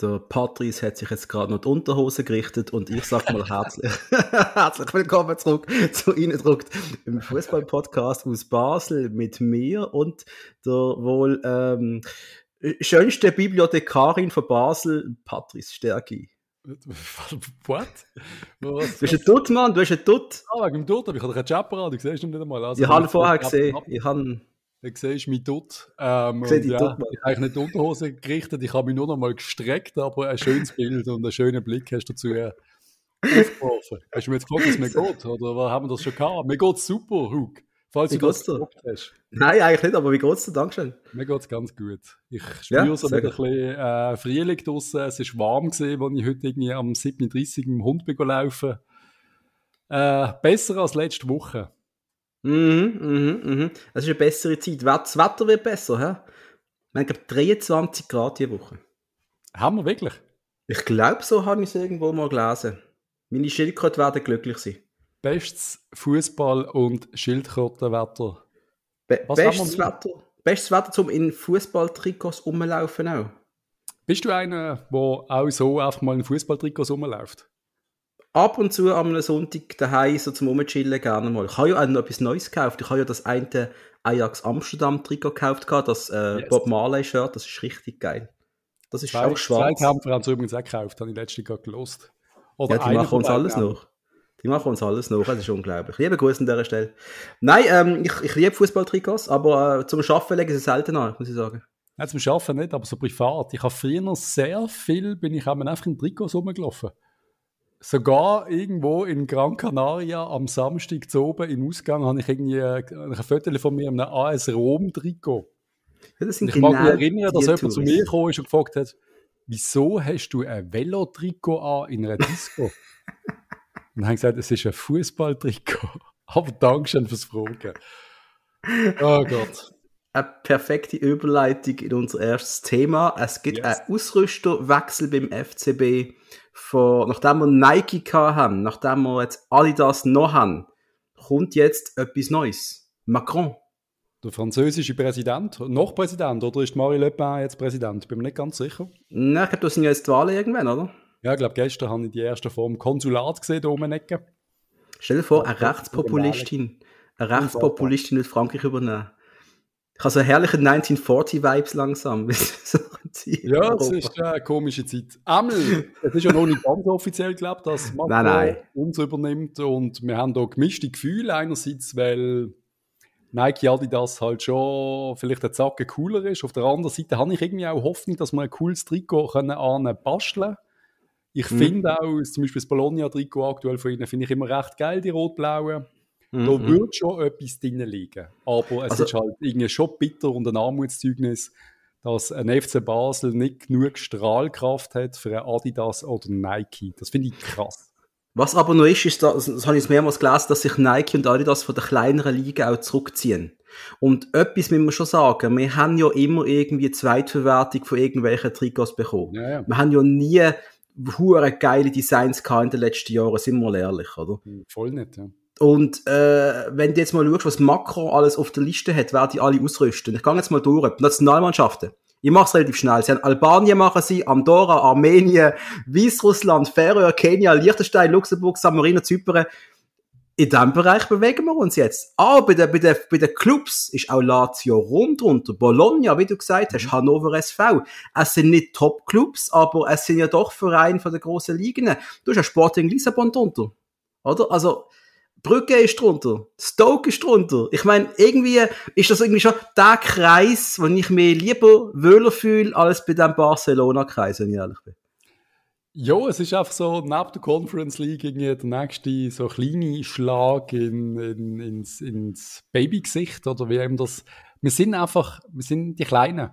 Der Patrice hat sich jetzt gerade noch die Unterhose gerichtet und ich sage mal herzlich, herzlich willkommen zurück zu Ihnen im Fußball-Podcast aus Basel mit mir und der wohl ähm, schönsten Bibliothekarin von Basel, Patrice Stärki. What? Was? Du bist ein Dutt, Mann, du bist ein Dutt. Ah, wegen dem Dutt, aber ich habe doch einen Chapper an, du siehst ihn nicht einmal. Also, ich habe ihn vorher gesehen. Ich habe Du siehst mich dort. Ähm, ich ja, dort nicht habe nicht Unterhose gerichtet, ich habe mich nur noch mal gestreckt, aber ein schönes Bild und einen schönen Blick hast du dazu äh, aufgeworfen. Hast du mir jetzt gefragt, dass es mir geht? Oder haben wir das schon gehabt? Mir geht es super, Hug. Falls wie du das dir? hast. Nein, eigentlich nicht, aber wie geht es dir? Dankeschön. Mir geht es ganz gut. Ich spüre ja, so ein bisschen äh, Frühling draussen. Es war warm als ich heute irgendwie am 7.30 Uhr mit dem Hund laufen äh, Besser als letzte Woche. Mhm, mhm, mhm. Es ist eine bessere Zeit. Das Wetter wird besser, hä? Wir haben, 23 Grad diese Woche. Haben wir wirklich? Ich glaube, so habe ich es irgendwo mal gelesen. Meine Schildkröten werden glücklich sein. Bestes Fußball- und Schildkrötenwetter. Be bestes Wetter, bestes Wetter zum in Fußballtrikots rumlaufen auch. Bist du einer, der auch so einfach mal in Fußballtrikots rumläuft? ab und zu am Sonntag daheim so zum Rumchillen gerne mal. Ich habe ja auch noch etwas Neues gekauft. Ich habe ja das eine Ajax Amsterdam Trikot gekauft, das äh, yes. Bob Marley Shirt, das ist richtig geil. Das ist auch schwarz. Zwei Kämpfer haben sie übrigens auch gekauft, habe ich letztens gerade gelost. ja, die machen uns alles Kämpfer. noch. Die machen uns alles noch, das ist unglaublich. Liebe Grüße an dieser Stelle. Nein, ähm, ich, ich liebe Fußballtrikots, aber äh, zum Schaffen legen sie selten an, muss ich sagen. Nein, zum Schaffen nicht, aber so privat. Ich habe früher noch sehr viel, bin ich einfach in Trikots rumgelaufen sogar irgendwo in Gran Canaria am Samstag zu oben im Ausgang habe ich irgendwie äh, ein Foto von mir einem AS Rom Trikot. Ja, das sind ich genau mag mich erinnern, dass jemand zu mir gekommen ist und gefragt hat, wieso hast du ein Velotrikot an in einer Disco? und dann habe gesagt, es ist ein Fußballtrikot. Aber Dankeschön fürs Fragen. Oh Gott. Eine perfekte Überleitung in unser erstes Thema. Es gibt yes. einen Ausrüsterwechsel beim FCB von, nachdem wir Nike haben, nachdem wir jetzt Adidas noch haben, kommt jetzt etwas Neues. Macron. Der französische Präsident, noch Präsident, oder ist Marie Le Pen jetzt Präsident? Bin mir nicht ganz sicher. Nein, ich glaube, das sind ja jetzt die Wahlen irgendwann, oder? Ja, ich glaube, gestern habe ich die erste vom Konsulat gesehen, da oben Ecke. Stell dir vor, eine Rechtspopulistin, eine Rechtspopulistin wird Frankreich übernehmen. Ich habe so herrliche 1940-Vibes langsam. ja, das ist äh, eine komische Zeit. Einmal, es ist ja noch nicht ganz offiziell, glaube dass Macron nein, nein. uns übernimmt und wir haben da gemischte Gefühle. Einerseits, weil Nike Adidas halt schon vielleicht der Zacke cooler ist. Auf der anderen Seite habe ich irgendwie auch Hoffnung, dass wir ein cooles Trikot können an basteln Ich mhm. finde auch, zum Beispiel das Bologna-Trikot aktuell von ihnen, finde ich immer recht geil, die rot-blauen. Mm -hmm. Da mhm. würde schon etwas drin liegen. Aber es also, ist halt irgendwie schon bitter und ein Armutszeugnis, dass ein FC Basel nicht genug Strahlkraft hat für ein Adidas oder Nike. Das finde ich krass. Was aber noch ist, ist, das, das habe ich mehrmals gelesen, dass sich Nike und Adidas von der kleineren Liga auch zurückziehen. Und etwas müssen wir schon sagen, wir haben ja immer irgendwie Zweitverwertung von irgendwelchen Trikots bekommen. Ja, ja. Wir haben ja nie hure geile Designs gehabt in den letzten Jahren, sind wir mal ehrlich, oder? Hm, voll nicht, ja. Und äh, wenn du jetzt mal schaust, was Macron alles auf der Liste hat, wer die alle ausrüsten. Ich gehe jetzt mal durch. Nationalmannschaften. Ich mache es relativ schnell. Sie haben Albanien machen sie, Andorra, Armenien, Weißrussland, Färöer, Kenia, Liechtenstein, Luxemburg, San Marino, Zypern. In diesem Bereich bewegen wir uns jetzt. Aber ah, bei den, bei den, bei den Clubs ist auch Lazio Rom drunter, Bologna, wie du gesagt hast, mhm. Hannover SV. Es sind nicht Top-Clubs, aber es sind ja doch Vereine von der grossen Ligen. Du hast ja Sporting Lissabon drunter. Oder? Also, Brücke ist drunter, Stoke ist drunter. Ich meine, irgendwie ist das irgendwie schon der Kreis, wo ich mir lieber wohler fühle, als bei dem Barcelona-Kreis, wenn ich ehrlich bin. Ja, es ist einfach so, neben der Conference League irgendwie der nächste so kleine Schlag in, in, ins, ins Babygesicht oder wie eben das. Wir sind einfach, wir sind die Kleinen.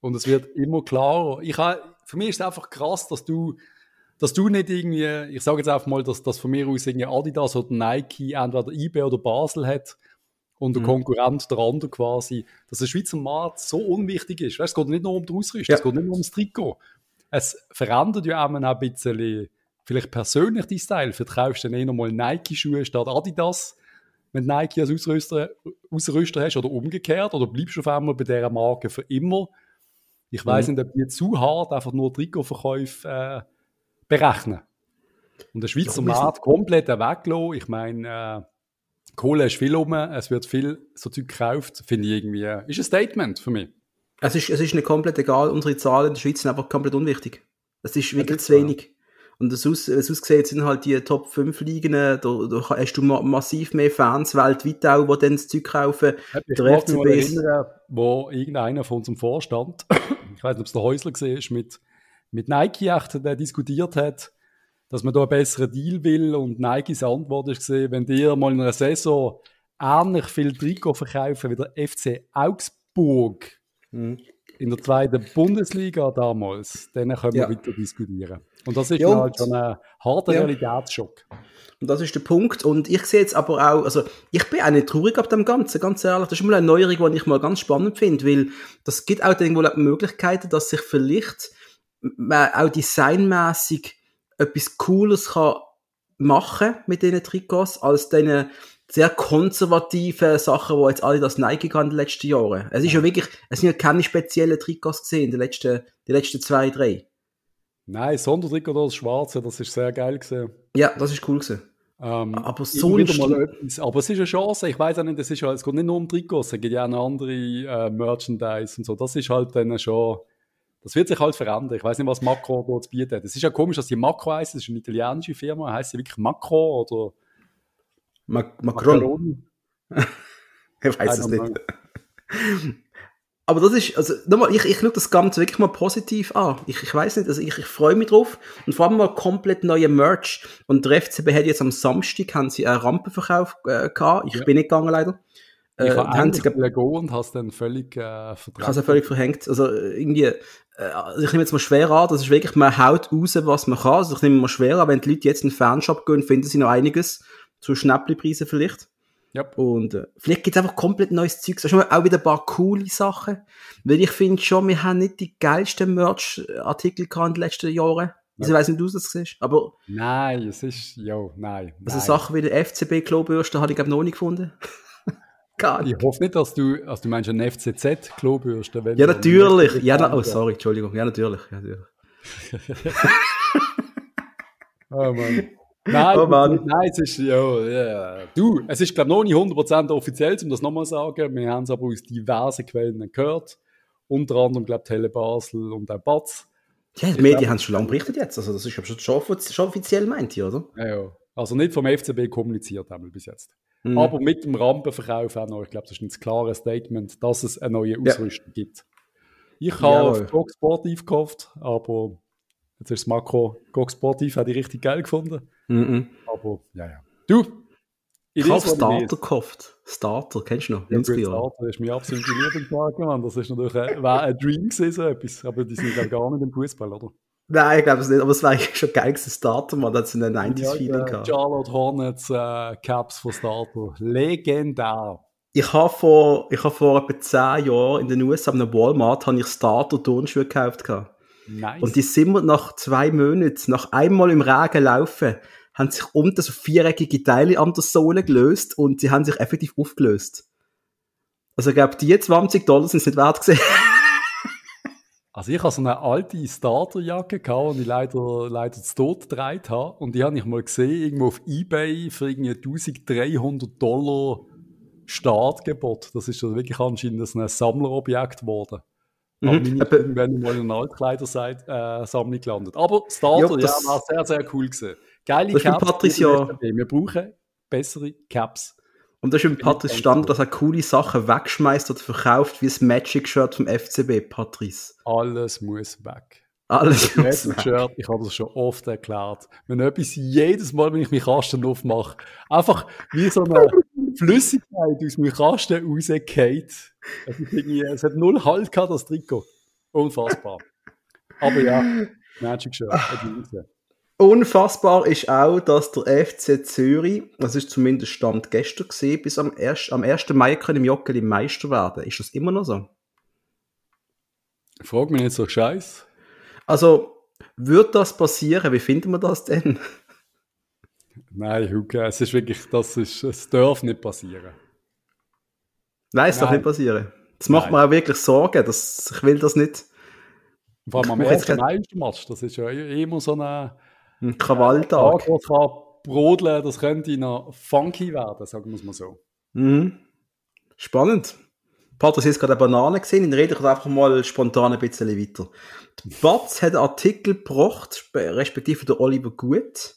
Und es wird immer klarer. Ich, für mich ist es einfach krass, dass du dass du nicht irgendwie, ich sage jetzt einfach mal, dass das von mir aus irgendwie Adidas oder Nike entweder eBay oder Basel hat und der mhm. Konkurrent der andere quasi, dass der Schweizer Markt so unwichtig ist. Weißt, es geht nicht nur um die Ausrüstung, ja. es geht nicht nur ums Trikot. Es verändert ja auch ein bisschen vielleicht persönlich dein Style. Vielleicht kaufst du dann eh nochmal Nike-Schuhe statt Adidas, wenn du Nike als Ausrüster, Ausrüster hast oder umgekehrt oder bleibst du auf einmal bei dieser Marke für immer. Ich weiß mhm. nicht, ob die zu hart einfach nur Trikotverkäufe äh, berechnen. Und der Schweizer Markt komplett weglassen. Ich meine, äh, Kohle ist viel rum, es wird viel so Zeug gekauft, finde ich irgendwie, ist ein Statement für mich. Es ist, es ist nicht komplett egal, unsere Zahlen in der Schweiz sind einfach komplett unwichtig. Es ist wirklich ist zu wenig. Und das aus, das ausgesehen sind halt die Top 5 Ligen, äh, da, da hast du ma massiv mehr Fans weltweit auch, die dann das Zeug kaufen. Ja, ich der mich erinnern, wo irgendeiner von unserem Vorstand, ich weiß nicht, ob es der Häusler gesehen war, mit mit Nike echt äh, diskutiert hat, dass man da einen besseren Deal will und Nikes Antwort ist gesehen, wenn dir mal in einer Saison ähnlich viel Trikot verkaufen wie der FC Augsburg mhm. in der zweiten Bundesliga damals, dann können wir ja. weiter diskutieren. Und das ist ja, halt schon ein harter ja. Realitätsschock. Und das ist der Punkt. Und ich sehe jetzt aber auch, also ich bin auch nicht traurig ab dem Ganzen, ganz ehrlich. Das ist mal eine Neuerung, die ich mal ganz spannend finde, weil das gibt auch irgendwo Möglichkeiten, dass sich vielleicht man auch designmäßig etwas Cooles kann machen mit diesen Trikots, als diesen sehr konservativen Sachen, wo jetzt alle das Nike kann in den letzten Jahren. Es ist ja wirklich, es sind ja keine speziellen Trikots gesehen in den letzten, die letzten zwei, drei. Nein, Sondertrikot das Schwarze, das ist sehr geil gesehen. Ja, das ist cool gesehen. Ähm, aber sonst... aber es ist eine Chance, ich weiß auch nicht, das ist es geht nicht nur um Trikots, es gibt ja auch noch andere äh, Merchandise und so, das ist halt dann schon das wird sich halt verändern. Ich weiß nicht, was Macro dort zu bieten hat. Es ist ja komisch, dass sie Macro heißt. Das ist eine italienische Firma. Heißt sie wirklich Macro oder Mac Macron? ich weiß es nicht. Aber das ist, also nochmal, ich, ich schaue das Ganze wirklich mal positiv an. Ich, ich weiß nicht, also ich, ich freue mich drauf. Und vor allem mal komplett neue Merch. Und der FCB hat jetzt am Samstag haben sie einen Rampenverkauf äh, gehabt. Ich ja. bin nicht gegangen leider. Ich äh, habe sie gehen und hast dann völlig äh, verdrängt. Ich habe es völlig verhängt. Also äh, irgendwie also ich nehme jetzt mal schwer an, das ist wirklich, man haut raus, was man kann. Also ich nehme mal schwer an, wenn die Leute jetzt in den Fanshop gehen, finden sie noch einiges. Zu Schnäppli-Preisen vielleicht. Ja. Und äh, vielleicht gibt es einfach komplett neues Zeug. Also auch wieder ein paar coole Sachen. Weil ich finde schon, wir haben nicht die geilsten Merch-Artikel gehabt in den letzten Jahren. Also, ich weiß nicht, wie du das siehst, aber. Nein, es ist, jo, nein. Also, nein. Sachen wie der FCB-Klobürste habe ich, glaube noch nicht gefunden. Gott. Ich hoffe nicht, dass du, also du meinst eine FCZ-Klobürste. Ja, natürlich. Ja, na, oh, sorry, Entschuldigung. Ja, natürlich. Ja, natürlich. oh Mann. Nein, oh Mann. nein, es ist, ja, yeah. du, es ist, glaube ich, noch nicht 100% offiziell, um das nochmal zu sagen. Wir haben es aber aus diversen Quellen gehört. Unter anderem, glaube ich, Tele Basel und auch Batz. Ja, die Medien haben es schon lange berichtet jetzt. Also, das ist glaube schon, schon offiziell, meint ihr, oder? Ja, ja. Also nicht vom FCB kommuniziert haben wir bis jetzt. Mhm. Aber mit dem Rampenverkauf auch noch. Ich glaube, das ist ein klares Statement, dass es eine neue Ausrüstung ja. gibt. Ich habe auf GOG Sportiv gekauft, aber jetzt ist das Makro GOG Sportiv, habe ich richtig geil gefunden. Mhm. Aber, ja, ja. Du, ich habe Starter gekauft. Starter, kennst du noch? Ja, Starter ist mein absoluter Lieblingsmarke, Mann. Das ist natürlich ein, ein Dream gewesen, so etwas. Aber die sind ja gar nicht im Fußball, oder? Nein, ich glaube es nicht, aber es war eigentlich schon geil gewesen, Starter, man, das hat so ein 90s-Feeling gehabt. Charlotte Hornets äh, Caps von Starter, legendär. Ich habe vor, ich habe vor etwa 10 Jahren in den USA in einem Walmart habe ich Starter Turnschuhe gekauft Nice. Und die sind wir nach zwei Monaten, nach einmal im Regen laufen, haben sich unten so viereckige Teile an der Sohle gelöst und sie haben sich effektiv aufgelöst. Also ich glaube, die 20 Dollar sind es nicht wert gewesen. Also ich habe so eine alte Starterjacke gehabt, die ich leider, leider zu Tod gedreht habe. Und die habe ich mal gesehen, irgendwo auf Ebay für irgendwie 1300 Dollar Startgebot. Das ist dann wirklich anscheinend ein Sammlerobjekt geworden. Mhm. Aber wenn mal in einer Altkleidersammlung äh, gelandet. Aber Starter, jo, das, ja, war sehr, sehr cool gewesen. Geile das Caps. Patricia. Wir brauchen bessere Caps. Und das ist im Patrice Stand, dass er coole Sachen wegschmeißt oder verkauft, wie das Magic-Shirt vom FCB, Patrice. Alles muss weg. Alles muss weg. Shirt, ich habe das schon oft erklärt. Wenn etwas jedes Mal, wenn ich meinen Kasten aufmache, einfach wie so eine Flüssigkeit aus meinem Kasten rausgeht. Es hat null Halt gehabt, das Trikot. Unfassbar. Aber ja, Magic-Shirt, Unfassbar ist auch, dass der FC Zürich, das ist zumindest Stand gestern gesehen, bis am 1. Am 1. Mai können im Joggeli Meister werden. Ist das immer noch so? Frag mich nicht so scheiß. Also, würde das passieren? Wie finden wir das denn? Nein, Huke, es ist wirklich, das ist, es darf nicht passieren. Nein, es darf nicht passieren. Das Nein. macht mir auch wirklich Sorgen, ich will das nicht. Vor allem am ersten Meistermatch, das ist ja e-, immer so eine ein Krawalltag. Ein Tag, brodeln, das könnte noch funky werden, sagen wir es mal so. Mhm. Spannend. Pat, du hast gerade eine Banane gesehen, dann rede ich einfach mal spontan ein bisschen weiter. Die Batz hat einen Artikel gebracht, respektive der Oliver Gut.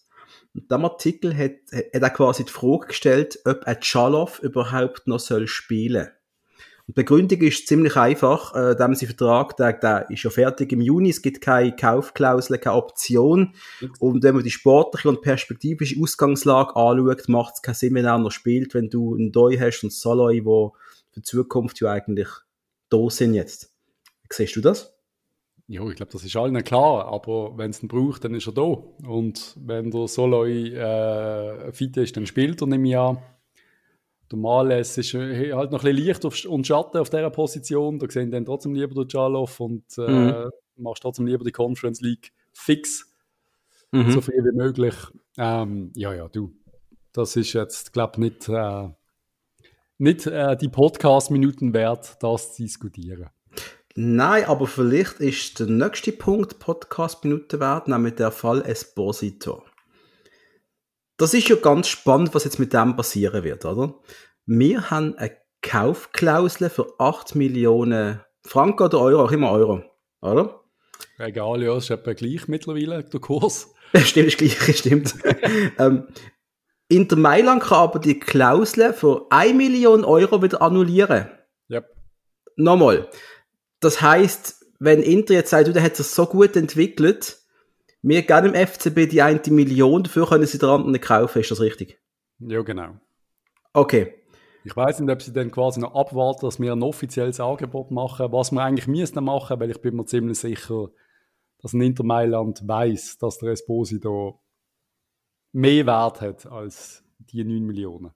Und diesem Artikel hat, hat er quasi die Frage gestellt, ob ein Chalov überhaupt noch spielen soll die Begründung ist ziemlich einfach, äh, dem sie Vertrag sagt, der ist ja fertig im Juni, es gibt keine Kaufklausel, keine Option. Und wenn man die sportliche und perspektivische Ausgangslage anschaut, macht es keinen Sinn, wenn er noch spielt, wenn du einen Doi hast und Saloi, wo für die Zukunft ja eigentlich da sind jetzt. Siehst du das? Ja, ich glaube, das ist allen klar, aber wenn es ihn braucht, dann ist er da. Und wenn der Soloi äh, fit ist, dann spielt er im Jahr. Der Males ist äh, halt noch ein bisschen Licht und Schatten auf dieser Position. Da sehen dann trotzdem lieber den Jalov und äh, mhm. machst trotzdem lieber die Conference League fix. Mhm. So viel wie möglich. Ähm, ja, ja, du. Das ist jetzt, glaube ich, nicht, äh, nicht äh, die Podcast-Minuten wert, das zu diskutieren. Nein, aber vielleicht ist der nächste Punkt Podcast-Minuten wert, nämlich der Fall Esposito das ist ja ganz spannend, was jetzt mit dem passieren wird, oder? Wir haben eine Kaufklausel für 8 Millionen Franken oder Euro, auch immer Euro, oder? Egal, ja, ist etwa gleich mittlerweile, der Kurs. stimmt, ist gleich, stimmt. ähm, Inter Mailand kann aber die Klausel für 1 Million Euro wieder annullieren. Yep. Nochmal. Das heißt, wenn Inter jetzt sagt, du, der hat sich so gut entwickelt, wir geben dem FCB die eine Million, dafür können sie den anderen kaufen, ist das richtig? Ja, genau. Okay. Ich weiß nicht, ob sie dann quasi noch abwarten, dass wir ein offizielles Angebot machen, was wir eigentlich müssen machen, weil ich bin mir ziemlich sicher, dass ein Inter Mailand weiß, dass der Esposito mehr Wert hat als die 9 Millionen.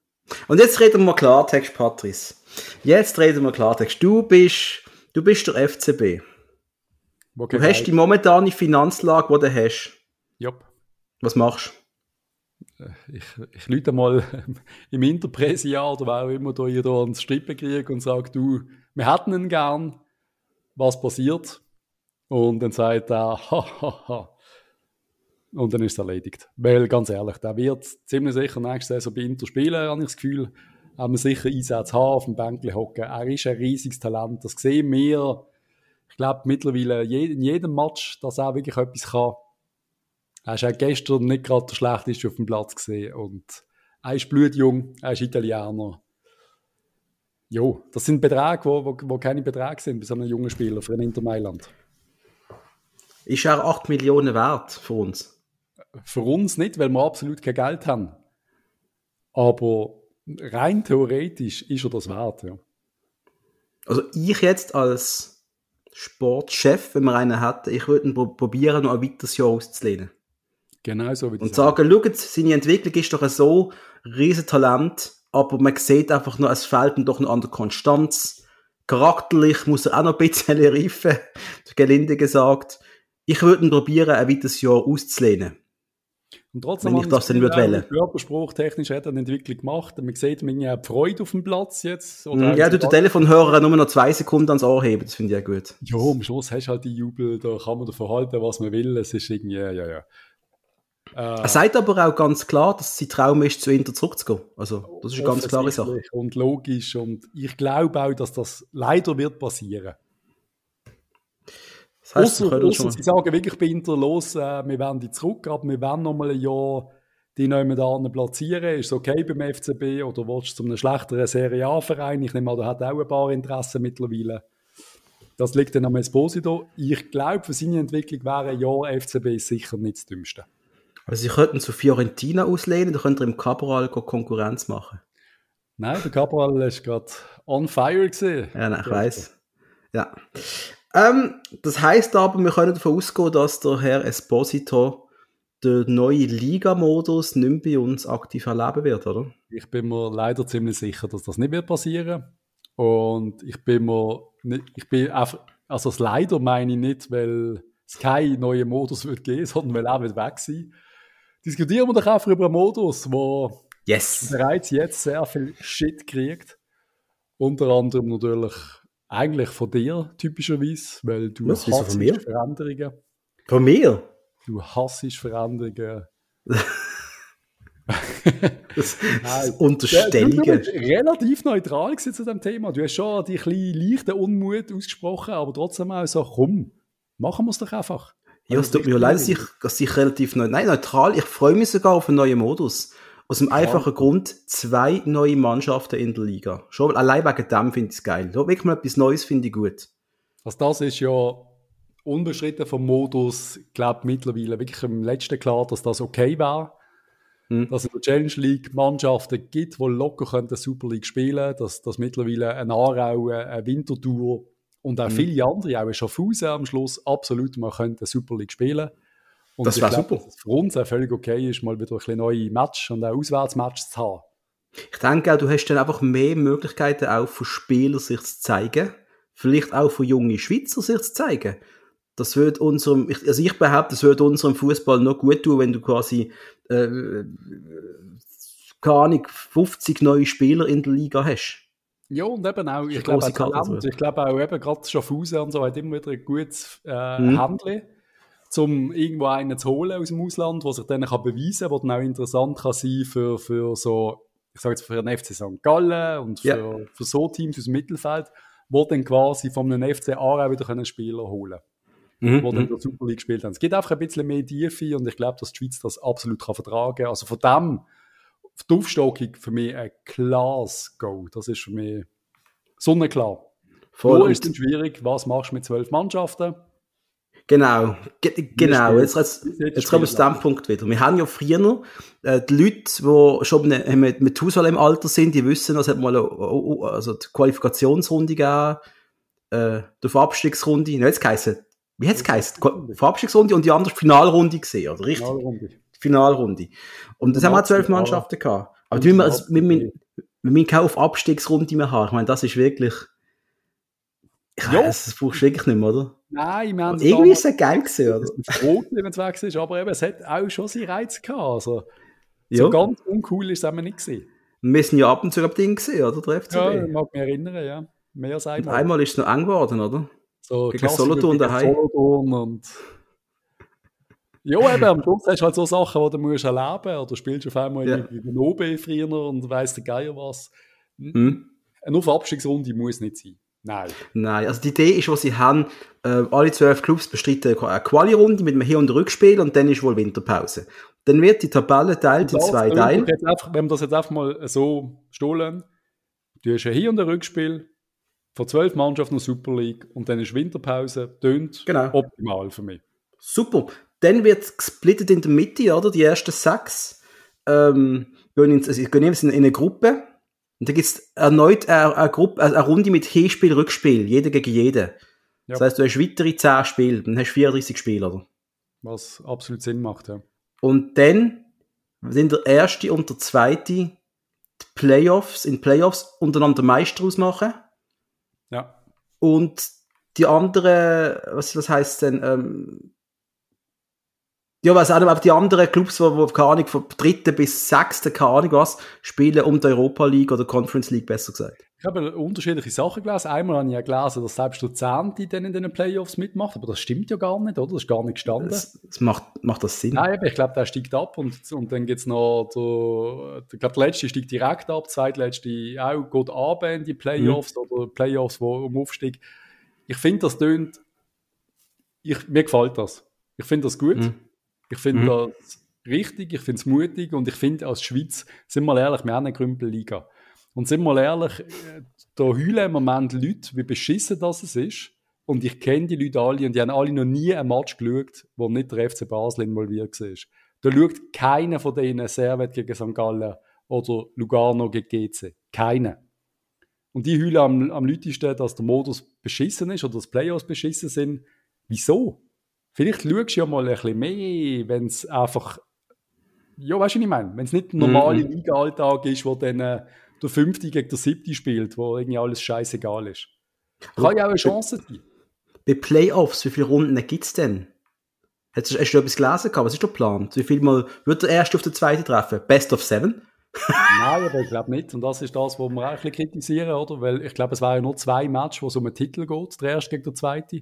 Und jetzt reden wir Klartext, Patrice. Jetzt reden wir Klartext. Du bist, du bist der FCB. Wo du hast die momentane Finanzlage, die du hast. Ja. Was machst du? Äh, ich, ich lüte mal im Interpressial oder wer auch immer da hier ans Strippe kriege und sage, du, wir hätten ihn gern, was passiert? Und dann sagt er, ha, ha, ha. Und dann ist es erledigt. Weil, ganz ehrlich, der wird ziemlich sicher nächste Saison bei Inter spielen, habe ich das Gefühl. Haben wir sicher Einsätze haben, auf dem Bänkchen hocken. Er ist ein riesiges Talent, das sehen wir ich glaube mittlerweile in jedem Match, dass er wirklich etwas kann. Er ist auch gestern nicht gerade der Schlechteste auf dem Platz gesehen und er ist blutjung, er ist Italiener. Jo, das sind Beträge, wo, wo, wo keine Beträge sind bei so einem jungen Spieler für den Inter Mailand. Ist er 8 Millionen wert für uns? Für uns nicht, weil wir absolut kein Geld haben. Aber rein theoretisch ist er das wert, ja. Also ich jetzt als Sportchef, wenn man einen hat, ich würde ihn probieren, noch ein weiteres Jahr auszulehnen. Genau so wie Und sagen, sagen schaut, seine Entwicklung ist doch so riesen Talent, aber man sieht einfach noch, es fehlt ihm doch noch an der Konstanz. Charakterlich muss er auch noch ein bisschen reifen, gelinde gesagt. Ich würde ihn probieren, ein weiteres Jahr auszulehnen. Und trotzdem Wenn ich das denn würde wählen. Körperspruchtechnisch hat er eine Entwicklung gemacht. man sieht, man hat Freude auf dem Platz jetzt. Oder mm, ja, du den Telefonhörer nur noch zwei Sekunden ans Ohr heben, das finde ich ja gut. Ja, am Schluss hast du halt die Jubel, da kann man davon halten, was man will. Es ist irgendwie, ja, ja. Äh, er sagt aber auch ganz klar, dass sein Traum ist, zu Inter zurückzugehen. Also, das ist eine ganz klare Sache. Und logisch. Und ich glaube auch, dass das leider wird passieren. Das heißt, ausser, ausser schon... sie sagen wirklich bei Inter los, äh, wir wollen zurück, aber wir wollen nochmal ein Jahr die nehmen da platzieren. Ist es okay beim FCB oder willst du zu einem schlechteren Serie A-Verein? Ich nehme an, da hat auch ein paar Interessen mittlerweile. Das liegt dann am Esposito. Ich glaube, für seine Entwicklung wäre ein Jahr FCB sicher nicht das Dümmste. Also sie könnten zu Fiorentina auslehnen, dann könnt ihr im Cabral Konkurrenz machen. Nein, der Cabral ist gerade on fire gesehen. Ja, nein, ich weiß. Ja. Ähm, das heißt aber, wir können davon ausgehen, dass der Herr Esposito den neuen Liga-Modus nicht bei uns aktiv erleben wird, oder? Ich bin mir leider ziemlich sicher, dass das nicht wird passieren. Und ich bin mir, nicht, ich bin einfach, also das leider meine ich nicht, weil es keinen neuen Modus wird geben, sondern weil er wird weg sein. Diskutieren wir doch einfach über einen Modus, der yes. bereits jetzt sehr viel Shit kriegt. Unter anderem natürlich eigentlich von dir, typischerweise, weil du Was, hasst von mir? Veränderungen. Von mir? Du hassest Veränderungen. das, das Unterstellungen. Du, bist relativ neutral zu dem Thema. Du hast schon die kleinen leichten Unmut ausgesprochen, aber trotzdem auch so, komm, machen wir es doch einfach. Ja, es tut mir leid, dass ich, dass ich relativ neu, nein, neutral, ich freue mich sogar auf einen neuen Modus. Aus dem einfachen ja. Grund, zwei neue Mannschaften in der Liga. Schon allein wegen dem finde ich es geil. Wirklich mal etwas Neues finde ich gut. Also das ist ja unbeschritten vom Modus, glaube mittlerweile wirklich im letzten klar, dass das okay war. Hm. Dass es in der Challenge League Mannschaften gibt, die locker eine Super League spielen können. dass das mittlerweile ein Aarau, ein Winterthur und auch hm. viele andere, auch ein Schaffhausen am Schluss, absolut man könnte Super League spielen können. Und das war super. Dass es für uns auch völlig okay ist, mal wieder ein bisschen neue Match und auch Auswärtsmatch zu haben. Ich denke auch, du hast dann einfach mehr Möglichkeiten, auch für Spieler sich zu zeigen. Vielleicht auch für junge Schweizer sich zu zeigen. Das würde unserem, also ich behaupte, das würde unserem Fußball noch gut tun, wenn du quasi, äh, keine Ahnung, 50 neue Spieler in der Liga hast. Ja, und eben auch, ich glaube, Talent, also. ich glaube auch eben gerade Schaffhausen und so hat immer wieder ein gutes äh, mhm. Handling um irgendwo einen zu holen aus dem Ausland, der sich dann kann beweisen kann, der dann auch interessant kann sein für, für so, ich sage jetzt für den FC St. Gallen und für, ja. für so Teams aus dem Mittelfeld, wo dann quasi von einem FC Aarau wieder einen Spieler holen können, mhm. mhm. die dann in der Super League gespielt hat. Es gibt einfach ein bisschen mehr Tiefe und ich glaube, dass die Schweiz das absolut kann vertragen kann. Also von dem, die Aufstockung für mich ein klares Go. Das ist für mich sonnenklar. Voll. Wo ist denn schwierig, was machst du mit zwölf Mannschaften? Genau, G genau. Jetzt, jetzt, jetzt kommen wir zu dem Punkt wieder. Wir haben ja früher, äh, die Leute, die schon ne, mit, mit Husserl im Alter sind, die wissen, es hat mal eine, also die Qualifikationsrunde gegeben, äh, die Verabschiedungsrunde, ne, jetzt geheißen, wie hat es geheißen? Verabschiedungsrunde und die andere Finalrunde gesehen, oder richtig? Finalrunde. Finalrunde. Und das haben wir zwölf Mannschaften gehabt. Aber wir, also, wir, wir, wir müssen keine auf Abstiegsrunde mehr haben. Ich meine, das ist wirklich. Ich weiß, das brauchst du wirklich nicht mehr, oder? Nein, wir haben Irgendwie ist es geil gewesen, oder? Es war rot, wenn es weg ist, aber eben, es hat auch schon seinen Reiz gehabt. Also, So ganz uncool ist es eben nicht gewesen. Wir sind ja ab und zu am Ding gewesen, oder? Der FCB. Ja, ich mag mich erinnern, ja. Mehr als einmal. ist es noch eng geworden, oder? So, gegen Solothurn daheim. Solothurn und... Ja, eben, am Schluss hast du halt so Sachen, die du musst erleben oder spielst du auf einmal ja. in den OB früher und weiss der Geier was. Hm. Nur Abstiegsrunde muss nicht sein. Nein. Nein, also die Idee ist, was sie haben, äh, alle zwölf Clubs bestreiten eine Quali-Runde mit einem Hier- und Rückspiel und dann ist wohl Winterpause. Dann wird die Tabelle teilt in zwei Teile. Wenn wir das jetzt einfach mal so stohlen, du hast ein Hier- und ein Rückspiel, von zwölf Mannschaften in der Super League und dann ist Winterpause, tönt genau. optimal für mich. Super. Dann wird es gesplittet in der Mitte, oder? Die ersten sechs ähm, gehen, in, also gehen in eine Gruppe und da es erneut eine, Gruppe, also eine Runde mit Hinspiel, Rückspiel, jeder gegen jeden. Ja. Das heißt, du hast weitere 10 Spiele, dann hast du 34 Spiele, oder? Was absolut Sinn macht, ja. Und dann sind der erste und der zweite die Playoffs, in Playoffs untereinander Meister ausmachen. Ja. Und die anderen, was, was heißt denn, ähm, ja, weiß auch nicht, ob die anderen Clubs, die, die keine Ahnung, vom dritten bis sechsten, keine Ahnung was, spielen um die Europa League oder Conference League, besser gesagt. Ich habe unterschiedliche Sachen gelesen. Einmal habe ich ja gelesen, dass selbst Luzernti dann in den Playoffs mitmacht, aber das stimmt ja gar nicht, oder? Das ist gar nicht gestanden. Das, das macht, macht das Sinn? Nein, ich glaube, der steigt ab und, und dann gibt es noch, der, ich glaube, der letzte steigt direkt ab, der zweitletzte auch gut ab in die Playoffs mhm. oder Playoffs, wo um Aufstieg. Ich finde, das tönt, ich, mir gefällt das. Ich finde das gut. Mhm. Ich finde mhm. das richtig, ich finde es mutig und ich finde, als Schweiz, sind wir ehrlich, wir haben eine Krümpelliga. Und sind wir ehrlich, äh, da heulen im Moment Leute, wie beschissen das ist. Und ich kenne die Leute alle und die haben alle noch nie einen Match geschaut, wo nicht der FC Basel involviert war. Da schaut keiner von denen Servet gegen St. Gallen oder Lugano gegen GC. Keiner. Und die heulen am, am lautesten, dass der Modus beschissen ist oder dass Playoffs beschissen sind. Wieso? Vielleicht schaust du ja mal ein bisschen mehr, wenn es einfach, ja, weißt du, was ich meine? Wenn es nicht ein mhm, normaler mhm. Liga-Alltag ist, wo dann äh, der Fünfte gegen der Siebte spielt, wo irgendwie alles scheißegal ist. Kann ja auch eine Chance sein. Bei Playoffs, wie viele Runden gibt es denn? Hast du, hast du etwas gelesen gehabt? Was ist der Plan? Wie viel Mal wird der Erste auf den Zweiten treffen? Best of Seven? Nein, aber ich glaube nicht. Und das ist das, was wir auch ein bisschen kritisieren, oder? Weil ich glaube, es waren ja nur zwei Matches, wo es um einen Titel geht, der Erste gegen der Zweite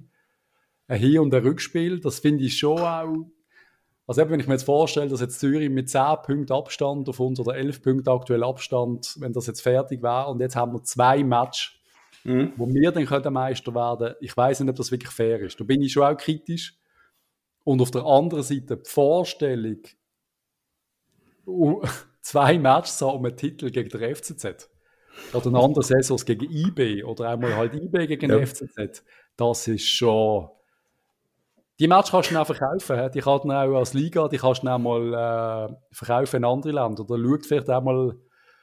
ein Hin- und ein Rückspiel. Das finde ich schon auch. Also eben, wenn ich mir jetzt vorstelle, dass jetzt Zürich mit 10 Punkten Abstand auf uns oder 11 Punkten aktuell Abstand, wenn das jetzt fertig wäre und jetzt haben wir zwei Matches, mhm. wo wir dann können Meister werden ich weiß nicht, ob das wirklich fair ist. Da bin ich schon auch kritisch. Und auf der anderen Seite die Vorstellung, oh, zwei Matches um einen Titel gegen den FCZ oder eine andere Saison gegen IB oder einmal halt IB gegen den FCZ, das ist schon die Match kannst du auch verkaufen. Die kannst du auch als Liga, die kannst du auch mal äh, verkaufen in andere Länder. Oder schaut vielleicht auch mal,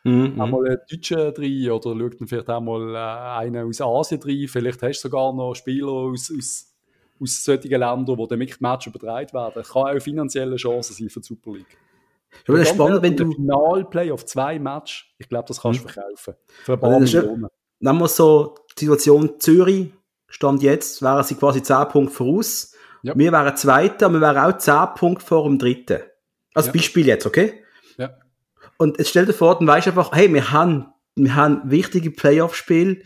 mhm. auch mal mhm. einen Deutschen rein oder schaut dann vielleicht auch mal äh, einen aus Asien rein. Vielleicht hast du sogar noch Spieler aus, aus, aus solchen Ländern, wo dann wirklich die Match übertragen werden. Das kann auch finanzielle Chance sein für die Super League. Aber das spannend, wenn du. Final-Play auf zwei Match, ich glaube, das kannst du mhm. verkaufen. Für ein paar Millionen. Nehmen wir so die Situation Zürich, Stand jetzt, wären sie quasi 10 Punkte voraus ja. Wir wären Zweiter, wir wären auch 10 Punkte vor dem Dritten. Als ja. Beispiel jetzt, okay? Ja. Und jetzt stell dir vor, dann weißt du einfach, hey, wir haben, wir haben wichtige Playoff-Spiele,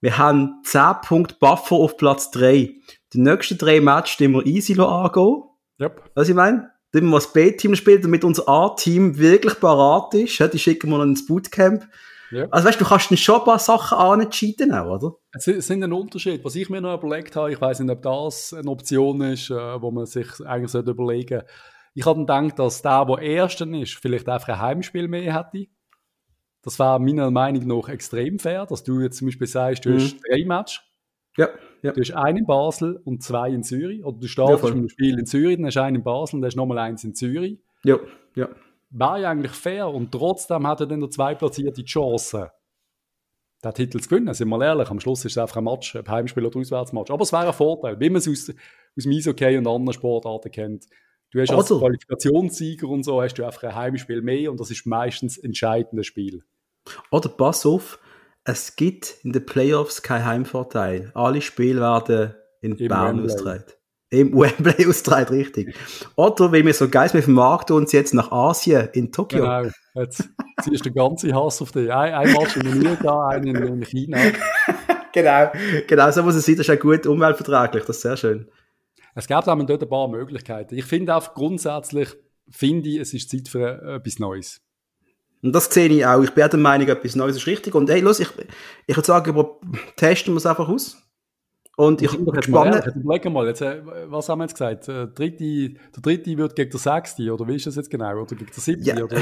wir haben 10 Punkte Buffer auf Platz 3. Die nächsten drei Matches den wir easy angehen. Ja. Was ich meine? Dann wir das B-Team spielen, damit unser A-Team wirklich parat ist. Die schicken wir noch ins Bootcamp. Ja. Also weißt du, kannst schon ein paar Sachen anentscheiden, oder? Es sind ein Unterschied. Was ich mir noch überlegt habe, ich weiß nicht, ob das eine Option ist, äh, wo man sich eigentlich überlegen sollte. Ich habe gedacht, dass der, der Ersten ist, vielleicht einfach ein Heimspiel mehr hätte. Das wäre meiner Meinung nach extrem fair, dass du jetzt zum Beispiel sagst, du mhm. hast drei Matches. Ja, ja. Du hast einen in Basel und zwei in Zürich. Oder du startest ja, mit dem Spiel in Zürich, dann hast du einen in Basel und dann hast du nochmal eins in Zürich. Ja, ja war ja eigentlich fair und trotzdem hat er dann der Zweitplatzierte die Chance, den Titel zu gewinnen. Sind wir ehrlich, am Schluss ist es einfach ein Match, ein Heimspiel oder ein Auswärtsmatch. Aber es wäre ein Vorteil, wie man es aus, aus dem Eishockey und anderen Sportarten kennt. Du hast also. als Qualifikationssieger und so hast du einfach ein Heimspiel mehr und das ist meistens entscheidendes Spiel. Oder pass auf, es gibt in den Playoffs keinen Heimvorteil. Alle Spiele werden in Im Bern ausgetragen. Im Wembley austreit, richtig. Oder weil wir so geil mit dem Markt uns jetzt nach Asien in Tokio. Genau, jetzt ist der ganze Hass auf dich. Ein, ein Match in den USA, einen in China. genau, genau, so muss es sein. Das ist auch gut umweltverträglich, das ist sehr schön. Es gibt auch dort ein paar Möglichkeiten. Ich finde auch grundsätzlich, finde ich, es ist Zeit für etwas Neues. Und das sehe ich auch. Ich bin der Meinung, etwas Neues ist richtig. Und hey, los, ich, ich würde sagen, testen wir es einfach aus. Und ich habe gespannt. Überleg mal, jetzt, äh, was haben wir jetzt gesagt? Der äh, dritte, der dritte wird gegen der sechste, oder wie ist das jetzt genau? Oder gegen der siebte? Ja. Oder,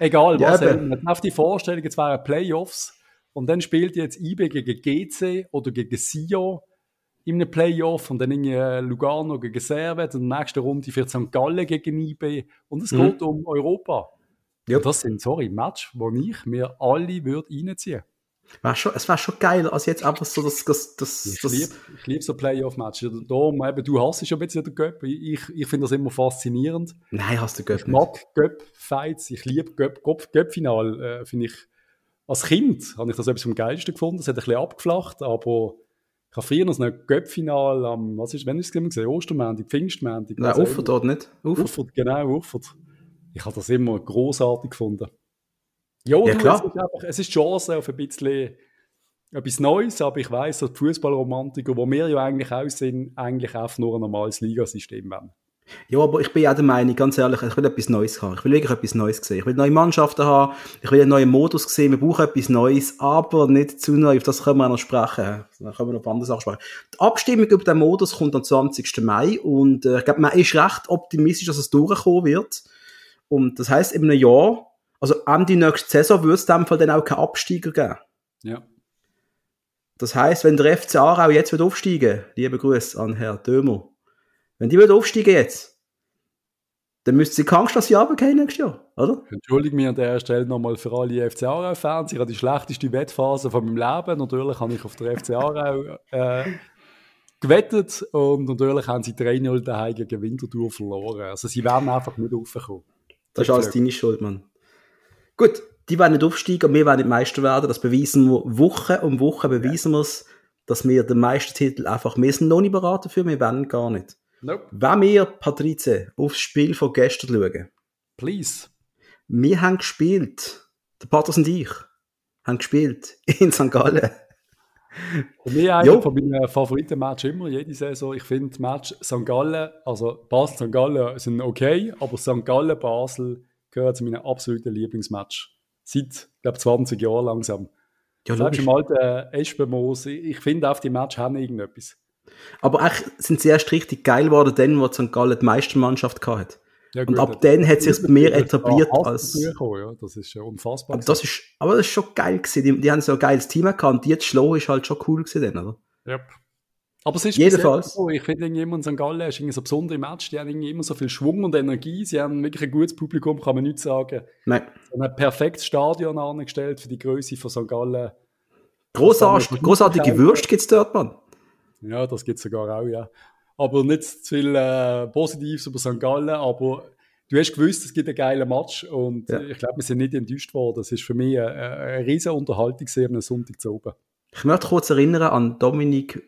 egal, was. Ja, man hat die Vorstellung, jetzt wären Playoffs und dann spielt jetzt IB gegen GC oder gegen Sion in einem Playoff und dann in äh, Lugano gegen Servet und in der nächsten Runde für St. Gallen gegen IB und es mhm. geht um Europa. Ja. das sind, sorry, Match, wo ich mir alle würde reinziehen würde. War schon, es war schon geil, als jetzt einfach so das. das, das ich liebe lieb so Playoff-Matches. Also, darum, du hast schon ein bisschen den Göpp. Ich, ich finde das immer faszinierend. Nein, hast du Göpp. Ich mag Göpp-Fights. Ich liebe Göpp-Final. -Göpp äh, finde ich, als Kind habe ich das etwas am geilsten gefunden. Es hat ein bisschen abgeflacht, aber ich habe früher noch ein Göpp-Final am, was ist, wenn ich es gesehen Ostermäntig, Pfingstmäntig. Nein, Uffert dort nicht. Uffert, genau, Uffert. Ich habe das immer großartig gefunden. Jo, ja, klar. Es, ist einfach, es ist Chance auf ein bisschen etwas Neues, aber ich weiß, dass die Fußballromantiker, wo wir ja eigentlich auch sind, eigentlich einfach nur ein normales Ligasystem haben. Ja, aber ich bin auch der Meinung, ganz ehrlich, ich will etwas Neues haben. Ich will wirklich etwas Neues sehen. Ich will neue Mannschaften haben. Ich will einen neuen Modus sehen. Wir brauchen etwas Neues, aber nicht zu neu. Auf das können wir noch sprechen. Dann können wir noch andere Sachen sprechen. Die Abstimmung über den Modus kommt am 20. Mai und äh, ich glaube, man ist recht optimistisch, dass es durchkommen wird. Und das heißt, in einem Jahr also an die nächste Saison würde es dem Fall dann auch keinen Absteiger geben. Ja. Das heißt, wenn der FC Aarau jetzt wird aufsteigen, liebe Grüße an Herrn Dömer, wenn die jetzt aufsteigen jetzt, dann müssten sie keine Angst, dass sie runtergehen nächstes Jahr, oder? Entschuldige mich an der Stelle nochmal für alle FC Aarau-Fans. Ich habe die schlechteste Wettphase von meinem Leben. Natürlich habe ich auf der FC Aarau äh, gewettet und natürlich haben sie 3-0 daheim gegen Winterthur verloren. Also sie werden einfach nicht aufkommen. Das, das ist alles deine Schuld, Mann. Gut, die wollen nicht aufsteigen und wir wollen nicht Meister werden. Das beweisen wir Woche um Woche, beweisen ja. wir es, dass wir den Meistertitel einfach, wir sind noch nicht beraten für, wir wollen gar nicht. Nope. Wenn wir, Patrice, aufs Spiel von gestern schauen. Please. Wir haben gespielt, der Patrice und ich, haben gespielt in St. Gallen. Und mich einer von meinen favoriten Matches immer, jede Saison. Ich finde Match St. Gallen, also Basel-St. Gallen sind okay, aber St. Gallen-Basel gehört zu meinen absoluten Lieblingsmatch. Seit, glaube 20 Jahren langsam. Ja, Selbst im alten äh, Espenmoos, ich, finde auf die Match haben irgendetwas. Aber eigentlich sind sie erst richtig geil geworden, dann, wo St. Gallen die Meistermannschaft hatte. Ja, und ab dann hat sich mehr etabliert ja, ah, als. Auch, ja. Das ist ja unfassbar. Aber das, ist, aber das ist schon geil gewesen. Die, die haben so ein geiles Team gehabt. Und die zu schlagen ist halt schon cool gewesen, dann, oder? Ja. Aber es ist jedenfalls. So, ich finde irgendjemand in St. Gallen ist irgendwie so besondere Match, die haben irgendwie immer so viel Schwung und Energie, sie haben wirklich ein gutes Publikum, kann man nicht sagen. Nein. Sie haben ein perfektes Stadion angestellt für die Größe von St. Gallen. Grossartig, großartige Würst gibt es dort, Mann. Ja, das gibt es sogar auch, ja. Aber nicht zu viel äh, Positives über St. Gallen, aber du hast gewusst, es gibt einen geilen Match und ja. ich glaube, wir sind nicht enttäuscht worden. Das ist für mich äh, eine, eine riesige Unterhaltung, sehr am Sonntag zu oben. Ich möchte kurz erinnern an Dominik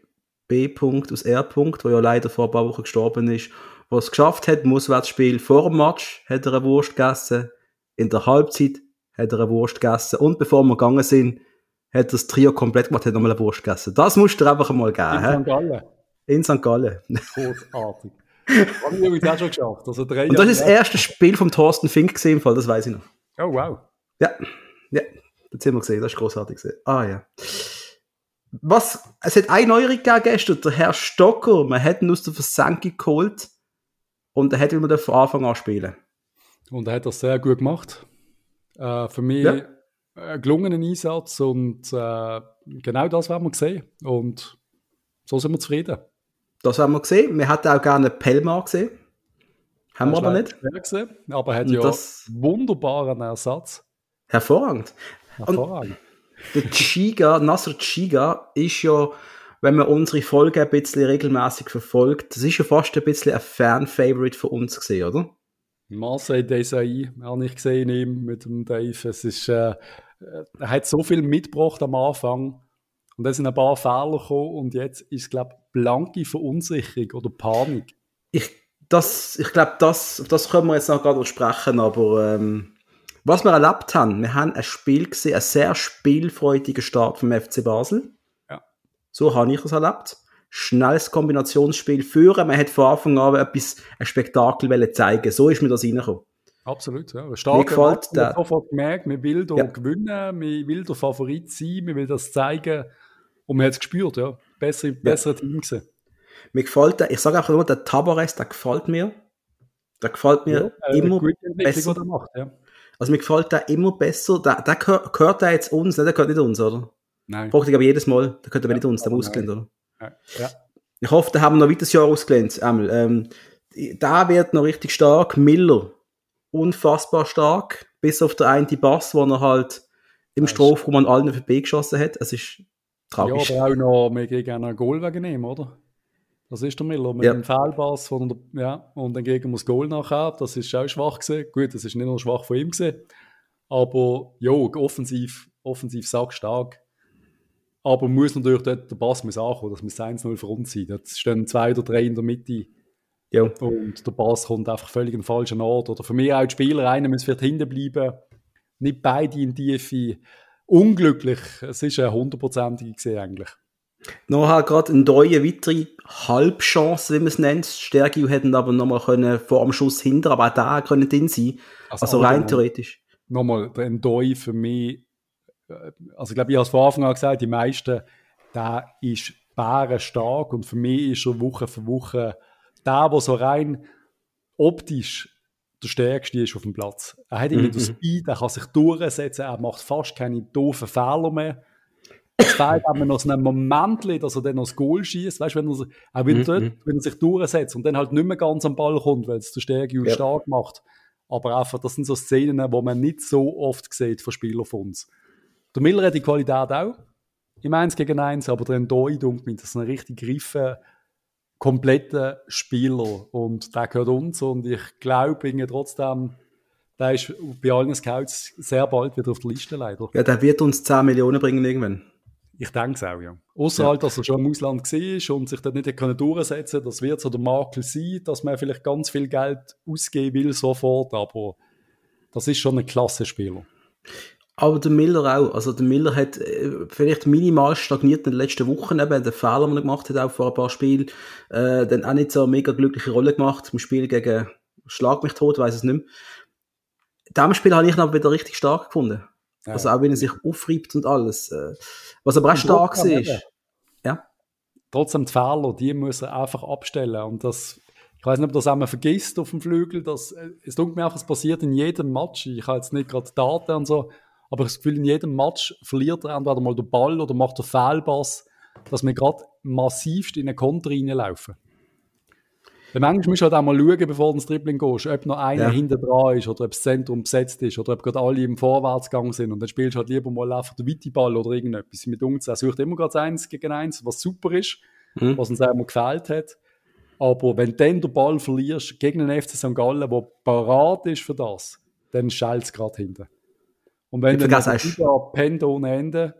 B. aus R. wo ja leider vor ein paar Wochen gestorben ist, was geschafft hat, muss das Spiel vor dem Match hat er eine Wurst gegessen, in der Halbzeit hat er eine Wurst gegessen und bevor wir gegangen sind, hat das Trio komplett gemacht, hat nochmal eine Wurst gegessen. Das musst du dir einfach mal geben. In he? St. Gallen. In St. Gallen. Großartig. Haben wir übrigens auch schon geschafft. Also drei und das ist das erste Spiel von Thorsten Fink gesehen, das weiß ich noch. Oh, wow. Ja, ja, das haben wir gesehen, das ist großartig gesehen. Ah, ja was, es hat eine Neuerung gegeben gestern, der Herr Stocker, man hat ihn aus der Versenkung geholt und er hätte immer von Anfang an spielen. Und er hat das sehr gut gemacht. Äh, für mich ja. ein gelungener Einsatz und äh, genau das werden wir sehen. Und so sind wir zufrieden. Das haben wir gesehen. Wir hätten auch gerne Pellmar gesehen. Haben das wir aber nicht. Gesehen, aber er hat und ja wunderbaren Ersatz. Hervorragend. Hervorragend. Und der Chiga, Nasser Chiga ist ja, wenn man unsere Folgen ein bisschen regelmäßig verfolgt, das ist ja fast ein bisschen ein Fan-Favorite von uns gesehen, oder? Marseille Desai habe ich gesehen ihm mit dem Dave. Es ist, äh, er hat so viel mitgebracht am Anfang und dann sind ein paar Fehler gekommen und jetzt ist, glaube ich, blanke Verunsicherung oder Panik. Ich, ich glaube, das, das können wir jetzt noch gar nicht sprechen, aber ähm, was wir erlebt haben, wir haben ein Spiel gesehen, ein sehr spielfreudiger Start vom FC Basel. Ja. So habe ich es erlebt. Schnelles Kombinationsspiel führen. Man hat von Anfang an etwas, ein Spektakel wollen zeigen So ist mir das reingekommen. Absolut, ja. Stark mir gefällt man hat sofort gemerkt, man will da ja. gewinnen, man will der Favorit sein, man will das zeigen. Und man hat es gespürt, ja. Besser, bessere ja. Team gesehen. Mir gefällt der, ich sage einfach immer, der Tabarest, der gefällt mir. Der gefällt mir ja, äh, immer besser. Macht, ja. Also mir gefällt der immer besser. Der, der gehört, gehört jetzt uns, ne? der gehört nicht uns, oder? Nein. Braucht ich aber jedes Mal, der gehört aber ja, nicht uns, der muss ausgelehnt, oder? Ja. Ich hoffe, da haben wir noch weiteres Jahr ausgelehnt, Emil. Ähm, da wird noch richtig stark. Miller, unfassbar stark. Bis auf den einen Bass, wo er halt im Strafraum an allen vorbeigeschossen hat. Es ist tragisch. Ja, aber auch noch, wir kriegen auch noch ein Goal wegnehmen, oder? Das ist der Miller mit ja. dem Fehlpass. Der, ja, und dann gegen das Goal nachher. Das ist auch schwach gewesen. Gut, das ist nicht nur schwach von ihm gewesen. Aber, jo, offensiv, offensiv sackstark. Aber muss natürlich dort der Pass muss ankommen. Das muss 1-0 für uns sein. Jetzt stehen zwei oder drei in der Mitte. Ja. Und der Pass kommt einfach völlig in den falschen Ort. Oder für mich auch die Spieler, einer muss vielleicht hinten bleiben. Nicht beide in Tiefe. Unglücklich. Es ist eine hundertprozentige eigentlich. Nochmal gerade eine neue weitere Halbchance, wie man es nennt. Stärke hätten aber nochmal können vor dem Schuss hinter, aber auch da können drin sein. Also, also rein theoretisch. Nochmal, der Ndoi für mich, äh, also ich glaube, ich habe es von Anfang an gesagt, die meisten, der ist bärenstark und für mich ist er Woche für Woche der, der so rein optisch der Stärkste ist auf dem Platz. Er hat irgendwie mhm. das Speed, er kann sich durchsetzen, er macht fast keine doofen Fehler mehr. Es fehlt eben noch so ein Moment, dass er dann noch das Goal schießt, weißt wenn er, auch wieder mm -hmm. dort, mhm. wenn er sich durchsetzt und dann halt nicht mehr ganz am Ball kommt, weil es zu Stärke und ja. stark macht. Aber einfach, das sind so Szenen, die man nicht so oft sieht von Spielern von uns. Der Miller hat die Qualität auch im 1 gegen 1, aber dann hier denkt mir, das ist ein richtig griffen, kompletter Spieler und der gehört uns und ich glaube, irgendwie trotzdem, der ist bei allen Scouts sehr bald wieder auf der Liste leider. Ja, der wird uns 10 Millionen bringen irgendwann. Ich denke es auch, ja. Außer ja. halt, dass er schon im Ausland war und sich dort nicht können durchsetzen konnte. Das wird so der Makel sein, dass man vielleicht ganz viel Geld ausgeben will sofort, aber das ist schon ein Spieler. Aber der Miller auch. Also der Miller hat äh, vielleicht minimal stagniert in den letzten Wochen, eben den Fehler, den er gemacht hat, auch vor ein paar Spielen, äh, dann auch nicht so eine mega glückliche Rolle gemacht. Im Spiel gegen Schlag mich tot, weiß es nicht mehr. In Dem Spiel habe ich ihn aber wieder richtig stark gefunden. Ja. Also auch wenn er sich aufreibt und alles. Äh, was aber auch stark war. Ja. Trotzdem die Fehler, die muss er einfach abstellen. Und das, ich weiß nicht, ob das einmal vergisst auf dem Flügel. Das, äh, es tut mir einfach, es passiert in jedem Match. Ich habe jetzt nicht gerade Daten und so, aber ich habe das Gefühl, in jedem Match verliert er entweder mal den Ball oder macht einen Fehlpass, dass wir gerade massivst in eine Konter reinlaufen. Dann manchmal musst du halt auch mal schauen, bevor du ins Dribbling gehst, ob noch einer ja. hinter dran ist oder ob das Zentrum besetzt ist oder ob gerade alle im Vorwärtsgang sind. Und dann spielst du halt lieber mal einfach den Wittiball oder irgendetwas mit uns. Er sucht immer gerade eins gegen eins, was super ist, mhm. was uns einmal gefällt hat. Aber wenn dann den Ball verlierst gegen den FC St. Gallen, der parat ist für das, dann schallt es gerade hinten. Und wenn du dann wieder pennt ohne Ende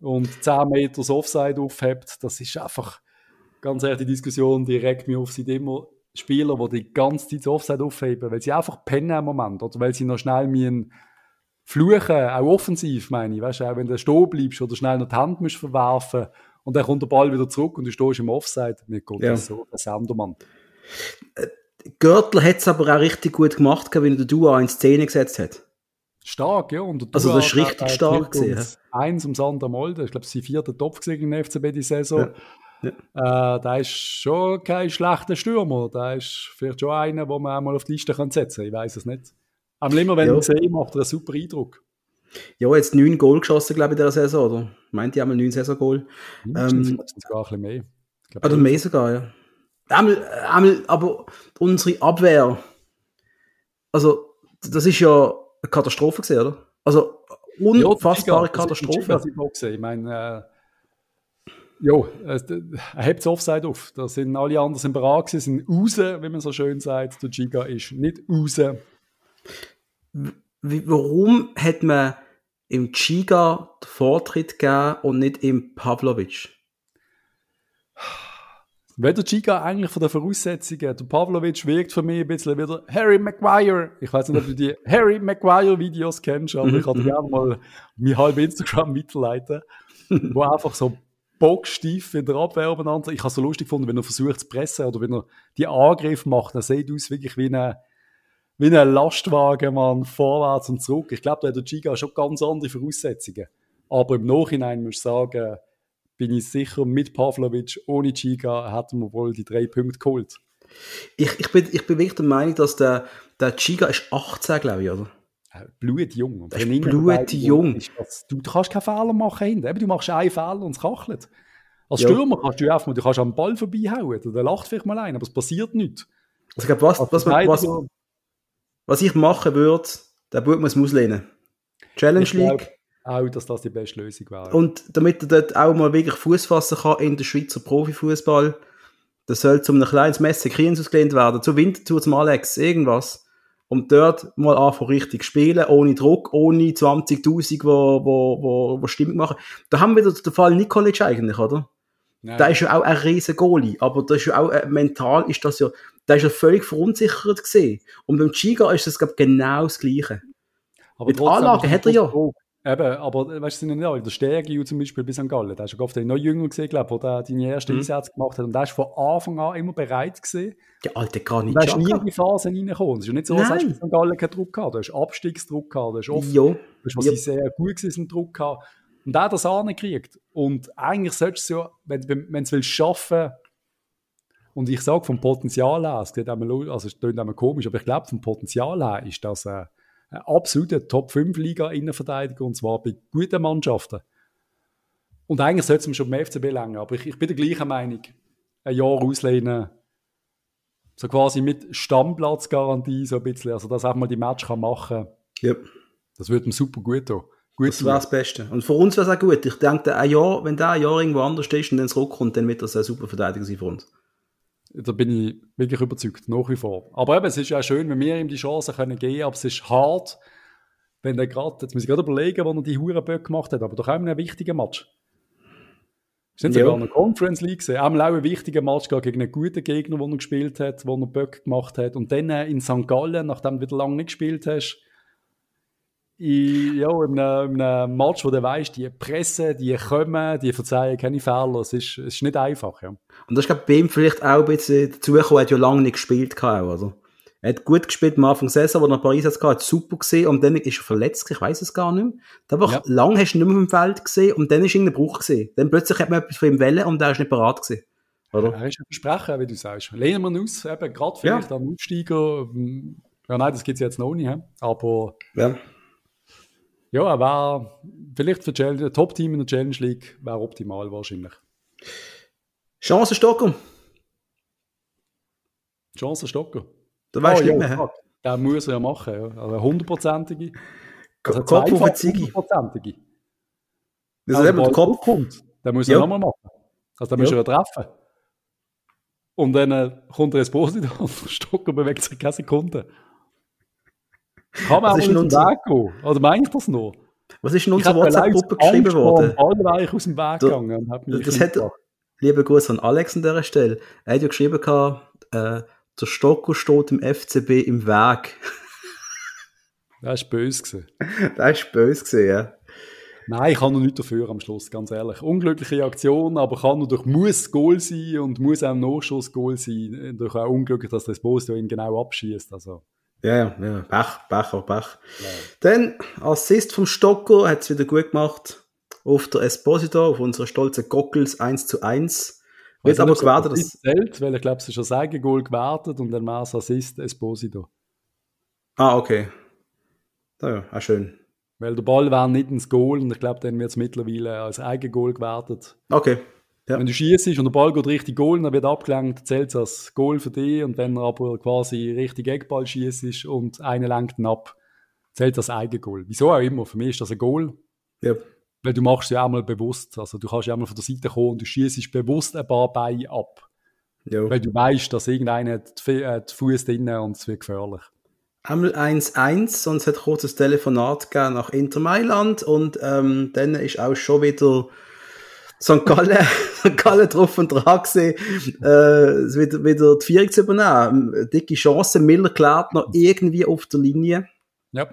und 10 Meter Offside aufhebt, das ist einfach ganz ehrlich, die Diskussion, die regt mich auf, sind immer Spieler, die die ganze Zeit Offside aufheben, weil sie einfach pennen im Moment, oder weil sie noch schnell müssen fluchen, auch offensiv, meine ich, weißt, du, auch wenn du stehen bleibst oder schnell noch die Hand musst verwerfen und dann kommt der Ball wieder zurück und du stehst im Offside. Mir geht ja. so ein Sendermann. Äh, Görtler hat es aber auch richtig gut gemacht, wenn den Dua in Szene gesetzt hat. Stark, ja. Und also das ist richtig stark gesehen. Eins ums andere Mal, ich glaube, sein vierter Topf gesehen in der FCB die Saison. Ja. Ja. Äh, da ist schon kein schlechter Stürmer. Da ist vielleicht schon einer, wo man auch mal auf die Liste setzen kann. Ich weiß es nicht. Am Limmer, wenn ja. ich sehe, macht er einen super Eindruck. Ja, jetzt neun Goal geschossen, glaube ich, in dieser Saison, oder? Meint ihr einmal neun Saison-Goal? Hm, ähm, sogar ein bisschen mehr. Glaub, oder mehr sogar, ja. Einmal, einmal, aber unsere Abwehr, also, das ist ja eine Katastrophe gewesen, oder? Also, unfassbare ja, Katastrophe. Ich meine, äh, ja, er äh, hebt das Offside auf. Da sind alle anderen im Berat sind raus, wie man so schön sagt. Der Giga ist nicht raus. Warum hat man im Giga den Vortritt gegeben und nicht im Pavlovic? der Giga eigentlich von den Voraussetzungen. Der Pavlovic wirkt für mich ein bisschen wieder Harry Maguire. Ich weiß nicht, ob du die Harry Maguire Videos kennst, aber ich kann dir mhm. gerne mal mein halbes Instagram weiterleiten, wo einfach so bocksteif in der Ich habe es so lustig gefunden, wenn er versucht zu pressen oder wenn er die Angriff macht, dann sieht aus wirklich wie ein wie ein Lastwagen, man, vorwärts und zurück. Ich glaube, da hat der Giga schon ganz andere Voraussetzungen. Aber im Nachhinein muss ich sagen, bin ich sicher, mit Pavlovic, ohne Giga, hätten wir wohl die drei Punkte geholt. Ich, ich, bin, ich bin wirklich der Meinung, dass der, der Giga ist 18, glaube ich, oder? Äh, blutjung. blutjung. du, kannst keinen Fehler machen hinten. du machst einen Fehler und es kachelt. Als ja. Stürmer kannst du einfach mal, du kannst am Ball vorbeihauen. der lacht vielleicht mal ein, aber es passiert nichts. Also, ich glaube, was, also was, man, was, was, ich machen würde, der Bub muss auslehnen. Challenge ich League. Auch, dass das die beste Lösung wäre. Und damit er dort auch mal wirklich Fuß fassen kann in der Schweizer Profifußball, das soll zu einem kleinen Messer Kriens ausgelehnt werden. Zu Winter zum Alex, irgendwas und dort mal anfangen richtig spielen, ohne Druck, ohne 20.000, wo, wo, wo, wo Stimmung machen. Da haben wir den Fall Nikolic eigentlich, oder? Nein. Der ist ja auch ein riesen Goalie, aber das ist ja auch, äh, mental ist das ja, der ist ja völlig verunsichert gesehen. Und beim Chiga ist das, glaube genau das Gleiche. Aber Mit Anlagen hat er ja. Druck. Eben, aber äh, weißt sind ja der Stegi zum Beispiel bis an Gallen, da hast du oft noch jünger gesehen, glaube der deine ersten mhm. Einsätze gemacht hat und der ist von Anfang an immer bereit gewesen. Der alte Granit Da ist nie in die Phase reingekommen. Es ist ja nicht so, Nein. dass du bis an Gallen keinen Druck gehabt, du hast Abstiegsdruck gehabt, du hast oft, jo. du hast jo. sehr gut gewesen, Druck gehabt. Und der hat das angekriegt. Und eigentlich solltest du ja, wenn, wenn du es schaffen und ich sage vom Potenzial her, es klingt auch, also es komisch, aber ich glaube vom Potenzial her ist das... Äh, eine absolute Top-5-Liga-Innenverteidiger und zwar bei guten Mannschaften. Und eigentlich sollte es mir schon beim FCB länger, aber ich, ich, bin der gleichen Meinung. Ein Jahr auslehnen, so quasi mit Stammplatzgarantie, so ein bisschen, also dass auch mal die Match kann machen kann. Yep. Das würde ihm super gut tun. Gut das wäre das Beste. Und für uns wäre es auch gut. Ich denke, ein Jahr, wenn der ein Jahr irgendwo anders ist und dann zurückkommt, dann wird das eine super Verteidigung sein für uns. Da bin ich wirklich überzeugt, nach wie vor. Aber eben, es ist ja schön, wenn wir ihm die Chance können geben können, aber es ist hart, wenn er gerade, jetzt muss ich gerade überlegen, wo er die Hurenböcke gemacht hat, aber doch auch in einem wichtigen Match. Ist nicht sogar in der Conference League gesehen, auch ein wichtiger Match gegen einen guten Gegner, den er gespielt hat, wo er Böcke gemacht hat. Und dann äh, in St. Gallen, nachdem du wieder lange nicht gespielt hast, in, ja, in, einem, in einem Match, wo du weißt, die pressen, die kommen, die verzeihen keine Fehler. Es ist, es ist nicht einfach. Ja. Und das ist, bei ihm vielleicht auch ein bisschen dazugekommen, er hat ja lange nicht gespielt. Gehabt, also. Er hat gut gespielt am Anfang der Saison, als er nach Paris hatte, hat super gesehen und dann ist er verletzt, ich weiß es gar nicht mehr. Dann einfach ja. lange hast du nicht mehr im Feld gesehen und dann ist irgendein Bruch gesehen. Dann plötzlich hat man etwas von ihm wollen und er ist nicht bereit. gewesen. Oder? Er ist ein Versprechen, wie du sagst. Lehnen wir ihn aus, gerade vielleicht ja. an Aufsteiger. Ja, nein, das gibt es jetzt noch nicht, aber... Ja ja, er wäre vielleicht für ein Top-Team in der Challenge League wäre optimal wahrscheinlich. Chance Stockholm. Chance Stockholm. Da weißt oh, ah, du nicht mehr. den muss er ja machen. Ja. Also hundertprozentige. Also Kopf auf hundertprozentige. Das ist also eben der Kopf. Kommt, den muss er ja. nochmal machen. Also den ja. muss er ja treffen. Und dann äh, kommt er ins Posito und Stockholm bewegt sich keine Sekunde. Kann man auch nicht unser... weggehen. Oder meine ich das noch? Was ist in unserer WhatsApp-Gruppe geschrieben Angst worden? Alle war ich aus dem Weg gegangen. Da, das hat, lieber Gruß an Alex an dieser Stelle. Er hat ja geschrieben, äh, der Stocko steht im FCB im Weg. das war böse. Gewesen. Das war böse, gewesen, ja. Nein, ich kann noch nichts dafür am Schluss, ganz ehrlich. Unglückliche Aktion, aber kann nur durch muss Goal sein und muss auch ein Nachschuss Goal sein. Durch auch unglücklich, dass das Bosio ihn genau abschießt. Also. Ja, ja, Bach, Pech, auch Pech. Ja. Oh, dann, Assist vom Stocker, hat es wieder gut gemacht. Auf der Esposito, auf unserer stolzen Gockels 1 zu 1. Wird aber gewartet. Das zählt, weil ich glaube, es ist ein Eigengoal gewartet und dann Maß Assist Esposito. Ah, okay. Naja, ah, auch schön. Weil der Ball war nicht ins Goal und ich glaube, dann wird es mittlerweile als Eigengoal gewartet. Okay. Ja. Wenn du schießt und der Ball geht richtig Goal, dann wird abgelenkt, zählt es als Goal für dich. Und wenn er aber quasi richtig Eckball schießt und einen lenkt ihn ab, zählt das eigene Goal. Wieso auch immer, für mich ist das ein Goal. Ja. Weil du machst es ja auch mal bewusst, also du kannst ja mal von der Seite kommen und du schießt bewusst ein paar Beine ab. Ja. Weil du weißt, dass irgendeiner die äh, Fuß drinnen und es wird gefährlich. Einmal 1-1, sonst hat kurz kurzes Telefonat nach Inter Mailand und ähm, dann ist auch schon wieder St. Gallen, St. Gallen drauf und dran gesehen, äh, wieder, wieder die Vierung zu übernehmen. Dicke Chance, Miller klärt noch irgendwie auf der Linie. Ja.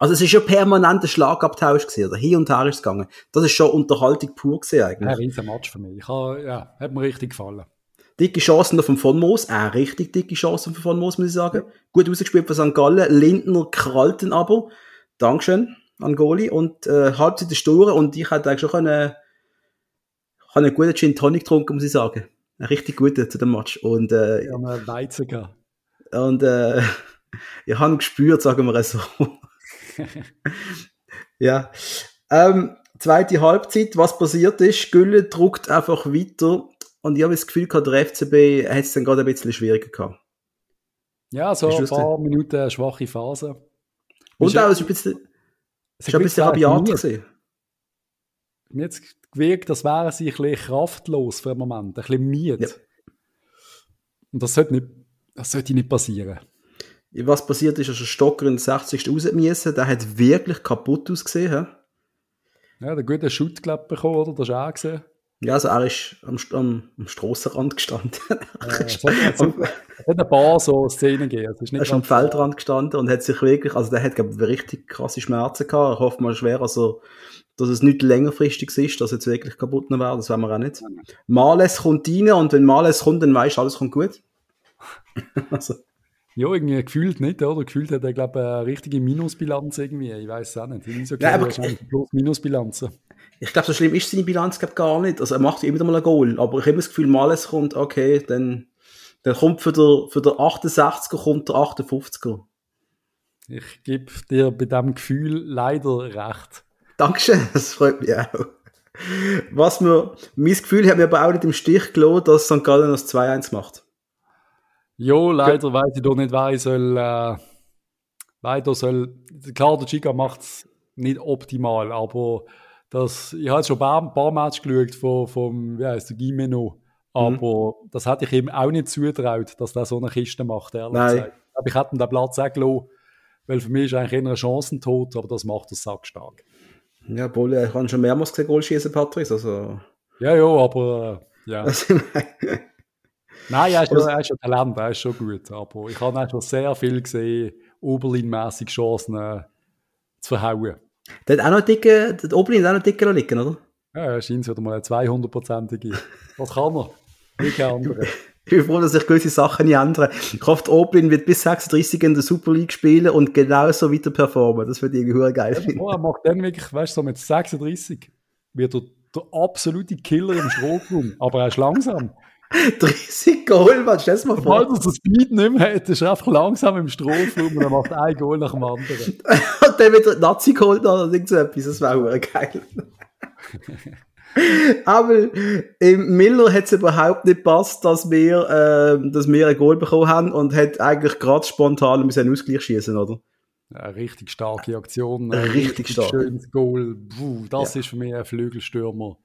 Also es ist schon permanent ein Schlagabtausch gewesen, oder hin und her ist es gegangen. Das ist schon Unterhaltung pur gewesen eigentlich. Ein riesen Match für mich. Ich habe, ja, hat mir richtig gefallen. Dicke Chancen noch von Von Moos, äh, richtig dicke Chancen von Von Moos, muss ich sagen. Ja. Gut ausgespielt von St. Gallen, Lindner krallten aber. Dankeschön an Goli und äh, Halbzeit ist durch und ich hätte eigentlich schon können habe einen guten Gin Tonic getrunken, muss ich sagen. Ein richtig guter zu dem Match. Und, äh, ja, einen Weiziger. Und äh, ich habe gespürt, sagen wir es so. ja. Ähm, zweite Halbzeit, was passiert ist, Gülle druckt einfach weiter. Und ich habe das Gefühl der FCB hat es dann gerade ein bisschen schwieriger gehabt. Ja, so ein paar denn? Minuten schwache Phase. Und auch, es ist ein bisschen, es ist ein bisschen rabiat gesehen. Jetzt gewirkt, als wären sie ein bisschen kraftlos für einen Moment, ein bisschen müde. Ja. Und das sollte, nicht, das sollte nicht passieren. Was passiert ist, dass also ein Stocker in den 60. rausgemessen, der hat wirklich kaputt ausgesehen. Ja, der gute Schutz bekommen, oder? Das ist auch gesehen. Ja, also er ist am, am, am Strassenrand gestanden. Ja, es, hat, am, es ein paar so Szenen gegeben. ist nicht er ist am Feldrand gestanden und hat sich wirklich, also der hat, glaube ich, richtig krasse Schmerzen gehabt. Ich hoffe mal schwer, also dass es nicht längerfristig ist, dass jetzt wirklich kaputt wäre, das wollen wir auch nicht. Males kommt rein und wenn Males kommt, dann weißt du, alles kommt gut. also. Ja, irgendwie gefühlt nicht, oder? Gefühlt hat er, glaube ich, eine richtige Minusbilanz irgendwie. Ich weiß es auch nicht. Ich so Nein, aber Minusbilanzen. Ich glaube, so schlimm ist seine Bilanz glaub, gar nicht. Also er macht immer wieder mal ein Goal, aber ich habe das Gefühl, Males kommt, okay, dann, dann kommt für den, für den 68er kommt der 58er. Ich gebe dir bei diesem Gefühl leider recht. Dankeschön, das freut mich auch. Was mir, mein Gefühl hat mir aber auch nicht im Stich gelassen, dass St. Gallen das 2-1 macht. Jo, leider, weil ich doch nicht weiß, soll, äh, leider soll, klar, der Chica macht es nicht optimal, aber das, ich habe schon ein paar, ein paar Matches geschaut von, vom, wie heißt der, Gimeno, mhm. aber mhm. das hätte ich ihm auch nicht zutraut, dass der so eine Kiste macht, ehrlich Nein. gesagt. Aber ich hätte ihm den Platz auch gelassen, weil für mich ist eigentlich eher ein Chancentod, aber das macht das sackstark. Ja, obwohl er kann schon mehrmals gesehen Goal schießen, Also. Ja, ja, aber äh, ja. Also, nein. nein, er ist, schon, also er ist schon Talent, er ist schon gut. Aber ich habe auch schon sehr viel gesehen, Oberlin-mässig Chancen äh, zu verhauen. Der hat auch noch dicke, der Oberlin hat auch noch dicke liegen, oder? Ja, scheint, hat er mal eine 200-prozentige. Was kann er? Wie kein anderer. Ich bin froh, dass sich gewisse Sachen nicht ändern. Ich hoffe, Oblin wird bis 36 in der Super League spielen und genauso weiter performen. Das würde ich irgendwie geil finden. ja, finden. Er macht dann wirklich, weißt du, so mit 36 wird er der absolute Killer im Strafraum, aber er ist langsam. 30 Goal, man, stell mal vor. Weil er das Speed nicht mehr hat, ist er einfach langsam im Strafraum und er macht ein Goal nach dem anderen. und dann wieder nazi geholt oder irgend so etwas, das wäre geil. Aber im ähm, Miller hat es überhaupt nicht passt, dass wir, äh, dass wir ein Goal bekommen haben und hat eigentlich gerade spontan müssen Ausgleich schießen, oder? Eine richtig starke Aktion. Ein äh, richtig, richtig stark. schönes Goal. Puh, das ja. ist für mich ein Flügelstürmer.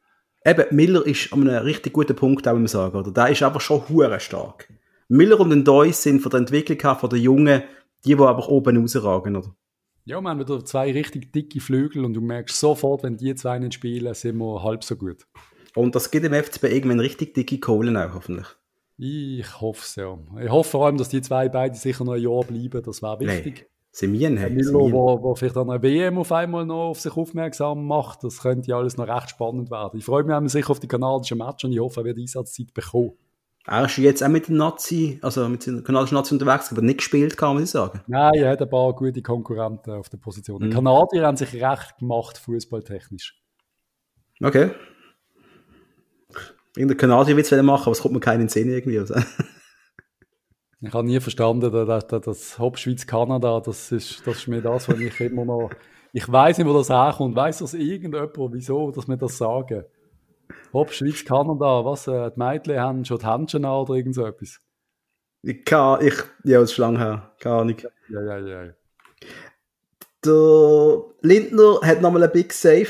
Eben, Miller ist an einem richtig guten Punkt, auch im sagen, oder? Der ist einfach schon hure stark. Miller und Deus sind von der Entwicklung her, von der Jungen, die, die aber oben rausragen, oder? Ja, wir haben wieder zwei richtig dicke Flügel und du merkst sofort, wenn die zwei nicht spielen, sind wir halb so gut. Und das gibt im FCB irgendwann richtig dicke Kohlen auch, hoffentlich. Ich hoffe es, ja. Ich hoffe vor allem, dass die zwei beide sicher noch ein Jahr bleiben, das wäre wichtig. Nee. Sie müssen haben. Milo, wo, wo vielleicht dann eine WM auf einmal noch auf sich aufmerksam macht, das könnte ja alles noch recht spannend werden. Ich freue mich sicher auf die kanadischen Match und ich hoffe, er wird Einsatzzeit bekommen. Er ist jetzt auch mit den Nazi, also mit dem kanadischen Nazis unterwegs, aber nicht gespielt, kann man sagen. Nein, er hat ein paar gute Konkurrenten auf der Position. Die mhm. Kanadier haben sich recht gemacht, fußballtechnisch. Okay. Irgendein Kanadier-Witz es machen, aber es kommt mir keinen in Sinn irgendwie. Also. Ich habe nie verstanden, dass das, das Hauptschweiz-Kanada, das ist, das ist mir das, was ich immer noch. Ich weiß nicht, wo das herkommt. Weiß das irgendjemand, wieso, dass wir das sagen? Hopp, Schweiz, Kanada, was, äh, die Mädchen haben schon die Händchen an oder irgend so etwas. Ich kann, ich, ja, das ist lang her, keine Ahnung. Ja, ja, ja. ja. Der Lindner hat nochmal ein Big Save.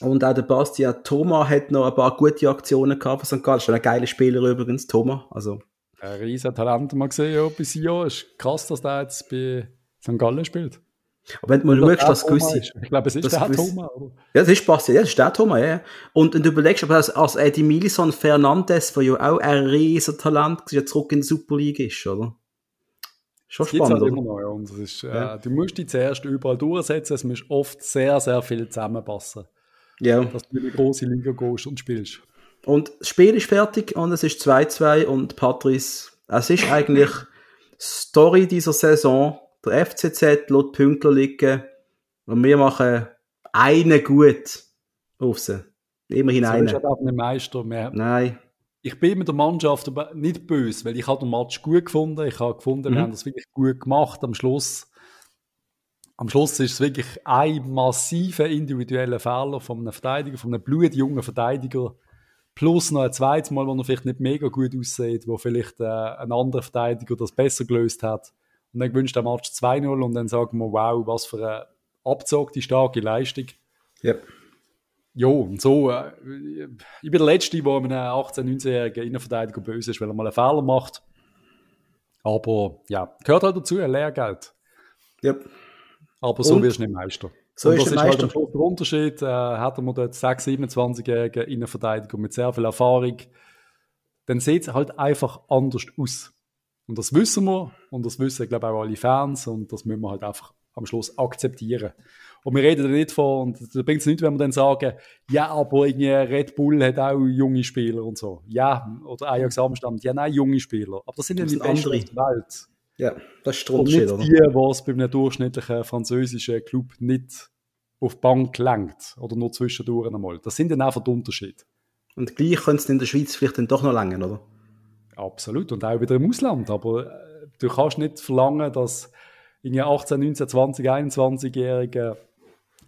Und auch der Bastian Thomas hat noch ein paar gute Aktionen gehabt von St. Gallen. Ist ein geiler Spieler übrigens, Thomas. Also. Ein riesen Talent mal gesehen, ja, bis Jahr. Ist krass, dass der jetzt bei St. Gallen spielt. Aber wenn du mal merkst, dass gewisse. Ist. Ich glaube, es ist der gewisse, Thomas. Ja, es ist passiert, ja, es ist der Thomas, ja. Und, und du überlegst, aber als, als Eddie Milison Fernandes, der ja auch ein riesen Talent ist, ja zurück in die Superliga ist, oder? Schon das halt spannend. Halt immer noch, Und das ist, äh, ja. Äh, du musst dich zuerst überall durchsetzen, es muss oft sehr, sehr viel zusammenpassen. Ja. Dass du in die große Liga gehst und spielst. Und das Spiel ist fertig und es ist 2-2 und Patrice, es ist eigentlich Story dieser Saison der FCZ lässt Pünktler liegen und wir machen einen gut auf sie. Immerhin so einen. Ich auch nicht Meister mehr. Nein. Ich bin mit der Mannschaft aber nicht böse, weil ich habe den Match gut gefunden. Ich habe gefunden, mhm. wir haben das wirklich gut gemacht. Am Schluss, am Schluss ist es wirklich ein massiver individueller Fehler von einem Verteidiger, von einem blutjungen Verteidiger, plus noch ein zweites Mal, wo er vielleicht nicht mega gut aussieht, wo vielleicht äh, ein anderer Verteidiger das besser gelöst hat. Und dann gewünscht der Match 2-0 und dann sagen wir, wow, was für eine abzogte, starke Leistung. Yep. Jo, und so, äh, ich bin der Letzte, der einem 18-, 19-jährigen Innenverteidiger böse ist, weil er mal einen Fehler macht. Aber ja, gehört halt dazu, ein Lehrgeld. Yep. Aber so und? wirst du nicht Meister. So und ist das ist halt ein großer Unterschied. Äh, hätten wir dort 6, 27-jährigen Innenverteidiger mit sehr viel Erfahrung, dann sieht es halt einfach anders aus. Und das wissen wir und das wissen, glaube ich, auch alle Fans und das müssen wir halt einfach am Schluss akzeptieren. Und wir reden da nicht von, und da bringt es nichts, wenn wir dann sagen, ja, aber irgendwie Red Bull hat auch junge Spieler und so. Ja, oder Ajax Amsterdam, ja, nein, junge Spieler. Aber das sind ja die besten der Welt. Ja, das ist der Unterschied, oder? die, was bei einem durchschnittlichen französischen Club nicht auf die Bank lenkt oder nur zwischendurch einmal. Das sind dann einfach die Unterschiede. Und gleich könnte es in der Schweiz vielleicht dann doch noch langen, oder? Absolut. Und auch wieder im Ausland. Aber äh, du kannst nicht verlangen, dass irgendwie 18, 19, 20, 21-Jährige,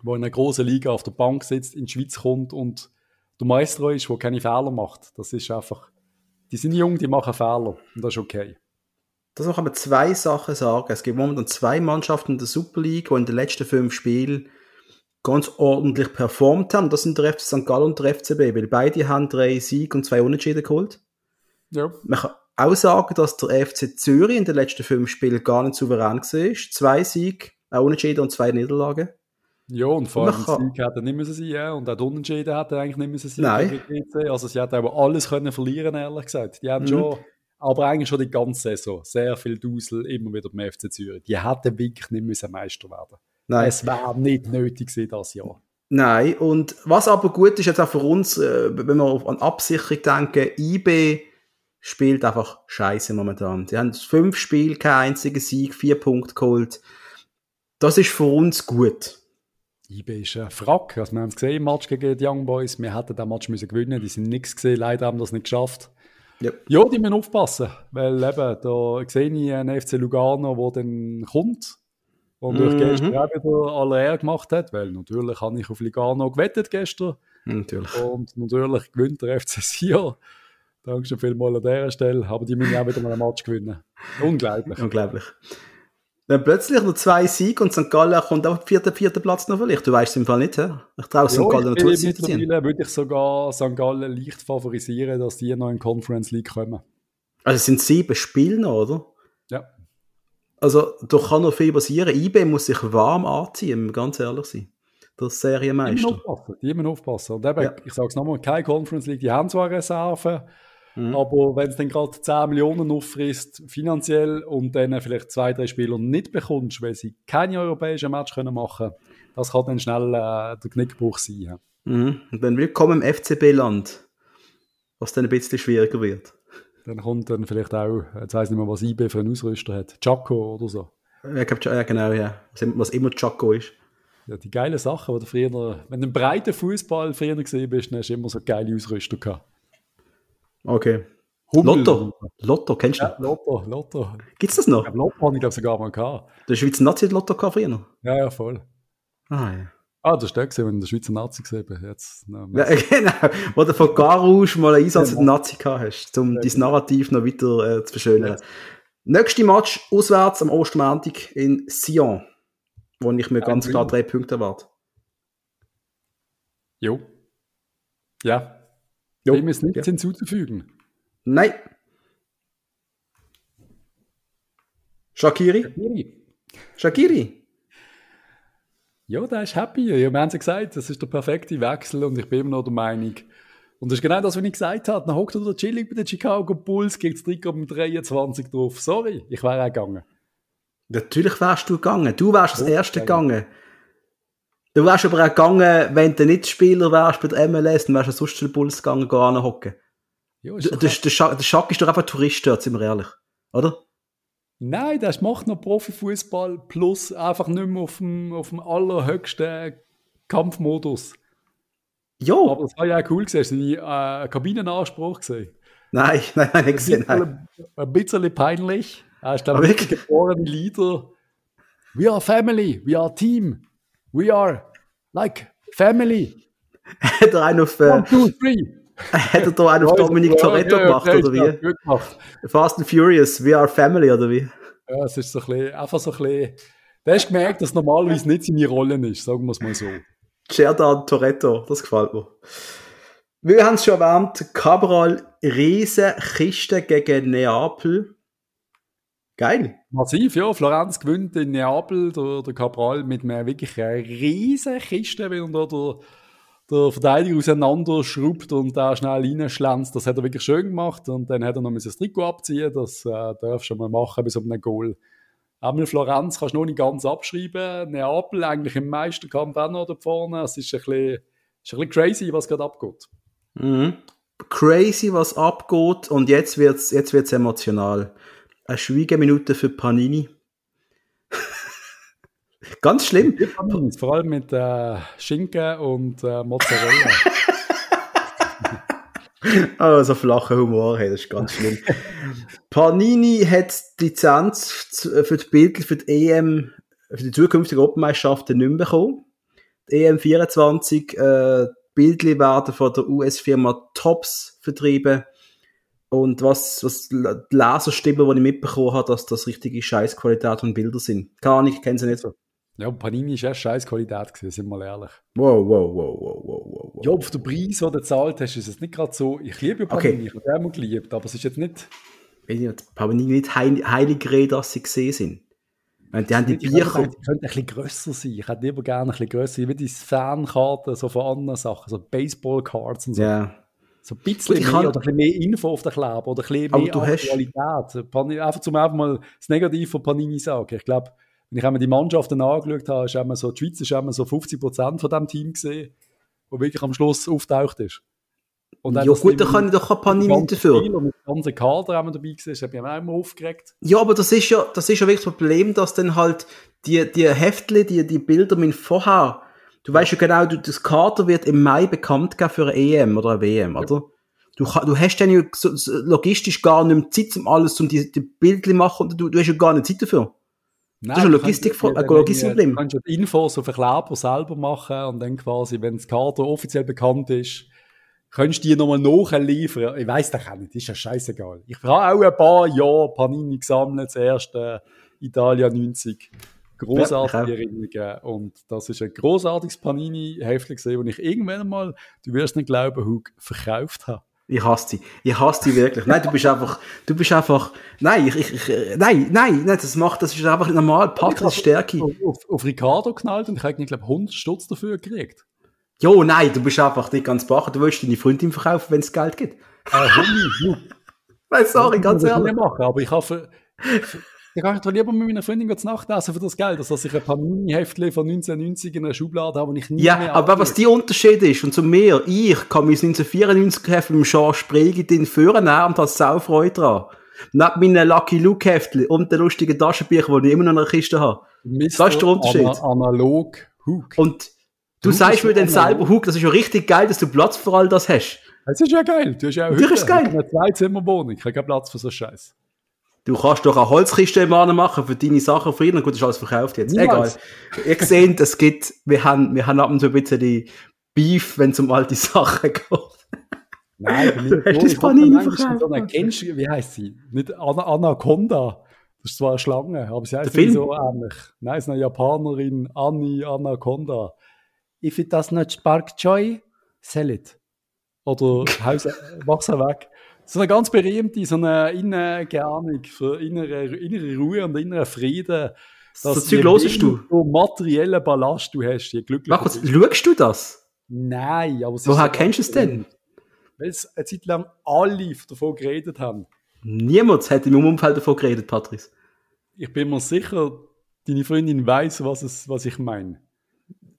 der in einer großen Liga auf der Bank sitzt, in die Schweiz kommt und der Maestro ist, der keine Fehler macht. Das ist einfach, die sind jung, die machen Fehler und das ist okay. Das kann man zwei Sachen sagen. Es gibt momentan zwei Mannschaften in der Super League, die in den letzten fünf Spielen ganz ordentlich performt haben. Das sind der FC St. Gallen und der FCB, weil beide haben drei Siege und zwei Unentschieden geholt. Ja. Man kann auch sagen, dass der FC Zürich in den letzten fünf Spielen gar nicht souverän war. Zwei Siege, auch Unentschieden und zwei Niederlagen. Ja, und vor allem kann... Sieg hätte nicht müssen sein, ja. und auch die Unentschieden hätte eigentlich nicht müssen sein. Nein. Also sie hätten aber alles können verlieren, ehrlich gesagt. Die haben mhm. schon, aber eigentlich schon die ganze Saison, sehr viel Dusel immer wieder beim FC Zürich. Die hätten wirklich nicht müssen Meister werden. Nein. Es wäre nicht nötig gewesen, das Jahr. Nein, und was aber gut ist jetzt auch für uns, äh, wenn wir an Absicherung denken, IB spielt einfach scheiße momentan. Sie haben fünf Spiele, kein einziger Sieg, vier Punkte geholt. Das ist für uns gut. IB ist ein Frack. Also wir haben es gesehen im Match gegen die Young Boys. Wir hätten den Match müssen gewinnen Die sind nichts gesehen. Leider haben das nicht geschafft. Ja. ja, die müssen aufpassen. Weil eben, da sehe ich einen FC Lugano, der dann kommt. Und durch mhm. gestern auch wieder alle R gemacht hat. Weil natürlich habe ich auf Lugano gewettet gestern. Natürlich. Und natürlich gewinnt der FC Sion. Dankeschön vielmals an dieser Stelle. Aber die müssen auch wieder mal einen Match gewinnen. Unglaublich. Unglaublich. Dann plötzlich noch zwei Siege und St. Gallen kommt auf den vierten, vierten Platz noch vielleicht. Du weißt es im Fall nicht, he? Ich traue St. Gallen natürlich nicht noch Mittlerweile würde ich sogar St. Gallen leicht favorisieren, dass die noch in die Conference League kommen. Also es sind sieben Spiele noch, oder? Ja. Also da kann noch viel passieren. IB muss sich warm anziehen, ganz ehrlich sein der Serienmeister. Die müssen aufpassen. Die aufpassen. Und eben, ja. ich sage es nochmal, keine Conference League, die haben zwar Reserven, Mhm. Aber wenn es dann gerade 10 Millionen auffrisst, finanziell, und dann vielleicht zwei, drei Spieler nicht bekommst, weil sie keine europäischen Match machen können, das kann dann schnell äh, der Knickbruch sein. Mhm. Und wenn willkommen im FCB-Land, was dann ein bisschen schwieriger wird. Dann kommt dann vielleicht auch, jetzt weiß nicht mehr, was IB für einen Ausrüster hat, Chaco oder so. Ja, genau, ja. Was immer Chaco ist. Ja, die geile Sache, die du früher, wenn du einen breiten Fußball früher gesehen bist, dann hast du immer so geile Ausrüstung gehabt. Okay. Hummel. Lotto. Lotto, kennst du? Ja, Lotto, Lotto. Gibt es das noch? Ich Lotto habe ich glaube sogar mal gehabt. Der Schweizer Nazi hat Lotto gehabt früher. noch. Ja, ja, voll. Ah, ja. Ah, das ist der, gewesen, wenn der Schweizer Nazi gesehen jetzt. ja, genau. Wo du von Garus mal einen Einsatz mit ja, Nazi gehabt hast, um ja, dein genau. Narrativ noch weiter äh, zu verschönern. Ja. Nächste Match auswärts am Ostmantik in Sion, wo ich mir ganz klar drei Punkte erwarte. Jo. Ja, Jo. Dem ist nichts ja. hinzuzufügen. Nein. Shakiri? Shakiri. Shakiri. Ja, der ist happy. wir haben es ja gesagt, das ist der perfekte Wechsel und ich bin immer noch der Meinung. Und das ist genau das, was ich gesagt habe. Dann hockt er da chillig bei den Chicago Bulls, gibt das Trikot mit 23 drauf. Sorry, ich wäre auch gegangen. Natürlich wärst du gegangen. Du wärst das oh, Erste gegangen. gegangen. Du wärst aber auch gegangen, wenn du nicht Spieler wärst bei der MLS, dann wärst du sonst den Bulls gegangen, gehen anhocken. der, Schack ist doch einfach Tourist dort, sind wir ehrlich. Oder? Nein, das macht noch Profifußball plus einfach nicht mehr auf dem, auf dem allerhöchsten Kampfmodus. Ja. Aber das war ja auch cool gesehen. Hast du deinen äh, Kabinenanspruch gesehen? Nein, nein, nein, nicht gesehen. Nein. Ein bisschen peinlich. Er ist dann wirklich geborene Leader. We are family, we are team. We are like family. Hat er einen auf, äh, One, two, three. Hat er einen auf Dominik Toretto gemacht, oder wie? Fast and Furious, we are family, oder wie? Ja, es ist so ein bisschen, einfach so ein bisschen. Der hast gemerkt, dass normalerweise nicht seine Rolle ist, sagen wir es mal so. Cerdan Toretto, das gefällt mir. Wir haben es schon erwähnt, Cabral, Riesenkiste gegen Neapel. Geil. Massiv, ja. Florenz gewinnt in Neapel, der, der Cabral mit einer wirklich riesen Kiste, wenn er der, der Verteidiger auseinander und da schnell reinschlänzt. Das hat er wirklich schön gemacht und dann hat er noch ein Trikot abziehen Das äh, darfst du mal machen bis auf einen Goal. Auch mit Florenz kannst du noch nicht ganz abschreiben. Neapel eigentlich im Meisterkampf auch noch da vorne. Es ist ein bisschen, ist ein bisschen crazy, was gerade abgeht. Mhm. Crazy, was abgeht und jetzt wird es jetzt wird's emotional eine Schweigeminute für Panini. Ganz schlimm. Vor allem mit äh, Schinken und äh, Mozzarella. Also flacher Humor, hey, das ist ganz schlimm. Panini hat die Lizenz äh, für die Bilder für die EM, für die zukünftigen Open-Meisterschaften nicht mehr bekommen. Die EM24, äh, Bildli werden von der US-Firma Tops vertrieben. Und was, was die Leserstimmen, die ich mitbekommen habe, dass das richtige Scheißqualität von Bilder sind. Keine Ahnung, ich kenne sie nicht so. Ja, Panini ist auch Scheißqualität gewesen, sind wir mal ehrlich. Wow, wow, wow, wow, wow, wow. Ja, auf den Preis, den du gezahlt hast, ist es nicht gerade so. Ich liebe Panini, okay. ich habe immer geliebt, aber es ist jetzt nicht. Wenn Ich Panini nicht heilig rede, dass sie gesehen sind. die haben die Bücher. Die könnten ein bisschen grösser sein. Ich hätte lieber gerne ein bisschen grösser. Ich will die Fankarten so von anderen Sachen, so Baseball-Cards und so. Ja. So ein bisschen mehr kann... oder ein mehr Info auf den Kleber oder ein bisschen mehr Aktualität. Hast... Einfach zum einfach mal das Negative von Panini sagen. Ich glaube, wenn ich einmal die Mannschaften angeschaut habe, ist einmal so, die Schweiz ist einmal so 50 Prozent von diesem Team gesehen, wo wirklich am Schluss auftaucht ist. Und ja gut, da kann ich doch ein paar nicht dafür. Und mit dem ganzen Kader haben dabei gesehen, habe ich auch immer aufgeregt. Ja, aber das ist ja, das ist ja wirklich das Problem, dass dann halt die, die Heftchen, die, die Bilder mit vorher Du weißt ja genau, du, das Kader wird im Mai bekannt geben für eine EM oder eine WM, oder? Du, du hast dann ja logistisch gar nicht mehr Zeit, um alles, um die, die Bilder machen, und du, du hast ja gar nicht Zeit dafür. Nein, das ist ein Logistikproblem. Äh, du kannst, ja, die Infos auf den Kleber selber machen und dann quasi, wenn das Kader offiziell bekannt ist, kannst du die nochmal nachliefern. Ich weiss das auch nicht, ist ja scheißegal. Ich habe auch ein paar Jahre Panini gesammelt, das erste Italia 90. Großartige ja, Erinnerungen. Und das ist ein großartiges Panini-Häftling, das ich irgendwann mal, du wirst nicht glauben, Hug, verkauft habe. Ich hasse sie. Ich hasse sie wirklich. Nein, du bist einfach, du bist einfach, nein, ich, ich, nein, nein, nein, das macht, das ist einfach normal. Patrick Stärke. Auf, auf Ricardo knallt und ich habe, glaube 100 Stutz dafür gekriegt. Jo, nein, du bist einfach nicht ganz bach. Du willst deine Freundin verkaufen, wenn es Geld gibt. Äh, Nein, sorry, ganz ehrlich. Ich machen, aber ich habe, dann kannst du lieber mit meiner Freundin zu Nacht essen für das Geld, als dass ich ein paar Mini-Heftchen von 1990 in einer Schublade habe, die ich nie Ja, mehr aber was der Unterschied ist, und zu mir, ich kann mein 1994-Heft mit Jean Sprigit in Führen und habe sau Freude dran. Neben meinen Lucky Luke Heftchen und den lustigen Taschenbüchern, die ich immer noch in der Kiste habe. Mister das ist der Unterschied. Ana analog Hook. Und du, du sagst mir dann selber, Hook, das ist ja richtig geil, dass du Platz für all das hast. Es ist ja geil. Du hast ja auch Natürlich ist geil. eine Zweizimmerwohnung. Ich habe keinen Platz für so Scheiß. Du kannst doch eine Holzkiste im Mann machen für deine Sachen frieren. Gut, ist alles verkauft jetzt. Niemals. Egal. Ihr seht, es gibt, wir haben, wir haben ab und zu ein bisschen die Beef, wenn es um alte Sachen geht. Nein, bei mir ist das Panini verkauft. So eine kennst wie heißt sie? Nicht An Anaconda. Das ist zwar eine Schlange, aber sie heißt so ähnlich. Nein, ist eine Japanerin, Anni Anaconda. If it does not spark joy, sell it. Oder äh, mach's weg. So eine ganz berühmte, so eine innere, für innere, innere Ruhe und innere Frieden. So Zeug hörst du. So materiellen Ballast du hast, je glücklicher Markus, bist. schaust du das? Nein, aber es Woher kennst du es denn? Weil es eine Zeit lang alle davon geredet haben. Niemand hat in meinem Umfeld davon geredet, Patrice. Ich bin mir sicher, deine Freundin weiß, was, was ich meine.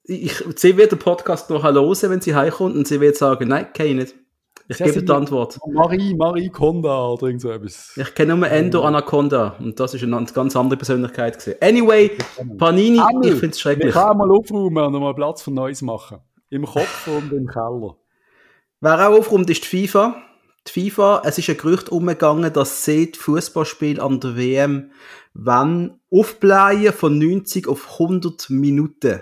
Ich, sie wird den Podcast noch hören, wenn sie heimkommt und sie wird sagen, nein, kenne ich nicht. Ich gebe die Antwort. Marie, Marie Konda oder irgend so etwas. Ich kenne nur Endo ähm. Anaconda und das ist eine ganz andere Persönlichkeit gewesen. Anyway, Panini, Anu, ich finde es schrecklich. Ich kann mal aufräumen und mal Platz für Neues machen. Im Kopf und im Keller. Wer auch aufräumt, ist die FIFA. Die FIFA, es ist ein Gerücht umgegangen, dass sie das Fußballspiel an der WM wenn aufblähen von 90 auf 100 Minuten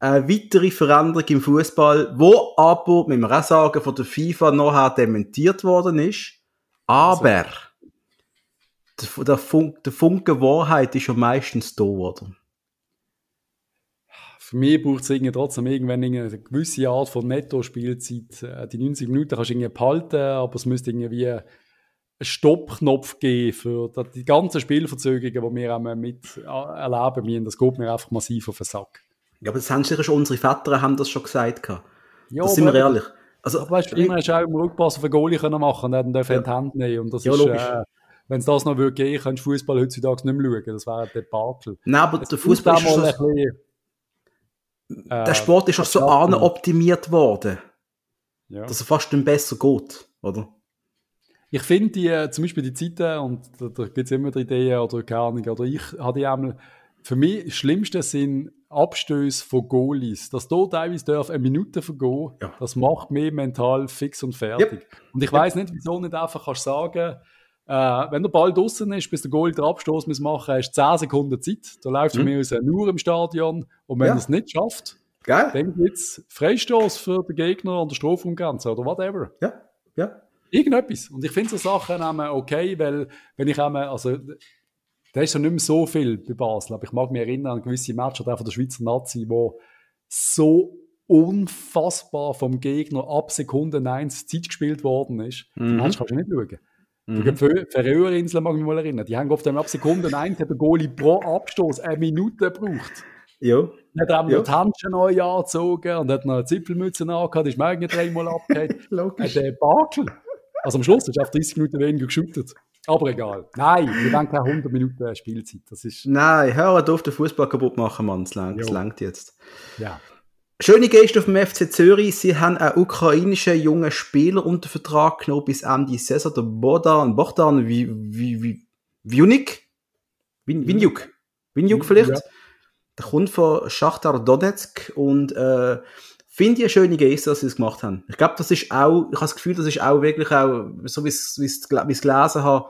eine weitere Veränderung im Fußball, wo aber, mit dem sagen, von der FIFA nachher dementiert worden ist. Also, aber also. der, Funk, der Funke Wahrheit ist ja meistens da, oder? für mich braucht es trotzdem irgendwann eine gewisse Art von Netto-Spielzeit. Äh, die 90 Minuten kannst du irgendwie behalten, aber es müsste irgendwie einen Stoppknopf geben für die ganzen Spielverzögerungen, die wir mit äh, erleben müssen. Das geht mir einfach massiv auf den Sack. Ja, aber sicher schon unsere Väter haben das schon gesagt. Ja, das sind wir ehrlich. Also, aber weißt, immer hast du auch im Rückpass auf einen Goalie können machen und dann dürfen in die Hand nehmen. Und das ja, ist, äh, logisch. Äh, wenn es das noch würde geben, könntest du Fußball heutzutage nicht mehr schauen. Das wäre ein Debakel. Nein, aber es der Fußball ist schon so, äh, Der Sport ist schon so an optimiert worden, ja. dass er fast dann besser geht, oder? Ich finde die, äh, zum Beispiel die Zeiten, und da, da gibt es immer Ideen oder keine Ahnung, oder ich hatte einmal, für mich das Schlimmste sind Abstöße von Goalies, dass da teilweise darf eine Minute vergehen, ja. das macht mich mental fix und fertig. Yep. Und ich weiß nicht, wieso nicht einfach kannst sagen, äh, wenn der Ball draußen ist, bis der Goal den Abstoß muss machen, hast du 10 Sekunden Zeit. Da läuft mhm. für äh, nur im Stadion und wenn ja. er es nicht schafft, Geil. dann gibt es Freistoß für den Gegner an der Strafraumgrenze oder whatever. Ja, ja. Irgendetwas. Und ich finde so Sachen okay, weil wenn ich einmal, also da ist ja nicht mehr so viel bei Basel, aber ich mag mich erinnern an gewisse Matches, auch von der Schweizer Nazi, wo so unfassbar vom Gegner ab Sekunde 1 Zeit gespielt worden ist. Mhm. Den Match kannst du nicht schauen. Mhm. Die Färöerinseln mag ich mich mal erinnern. Die haben oft ab Sekunden 1 hat der Goalie pro Abstoß eine Minute gebraucht. Ja. Er hat er eben die Händchen neu angezogen und hat noch eine Zipfelmütze angehabt, ist mir irgendwie dreimal abgehakt. Logisch. Hat, äh, Bakel. Also am Schluss hast er auf 30 Minuten weniger geschüttet. Aber egal. Nein, wir denken keine 100 Minuten Spielzeit. Das ist Nein, hör auf, den Fußball kaputt machen, Mann. Es langt, langt jetzt. Ja. Schöne Geste auf dem FC Zürich. Sie haben einen ukrainischen jungen Spieler unter Vertrag genommen bis Ende Saison. Der Bodan, wie, wie, wie, Vjunik? Vinjuk? Vinjuk vielleicht? Ja. Der kommt von Schachtar Donetsk und äh, finde ich eine schöne Geste, dass sie es gemacht haben. Ich glaube, das ist auch, ich habe das Gefühl, das ist auch wirklich auch, so wie ich es gelesen habe,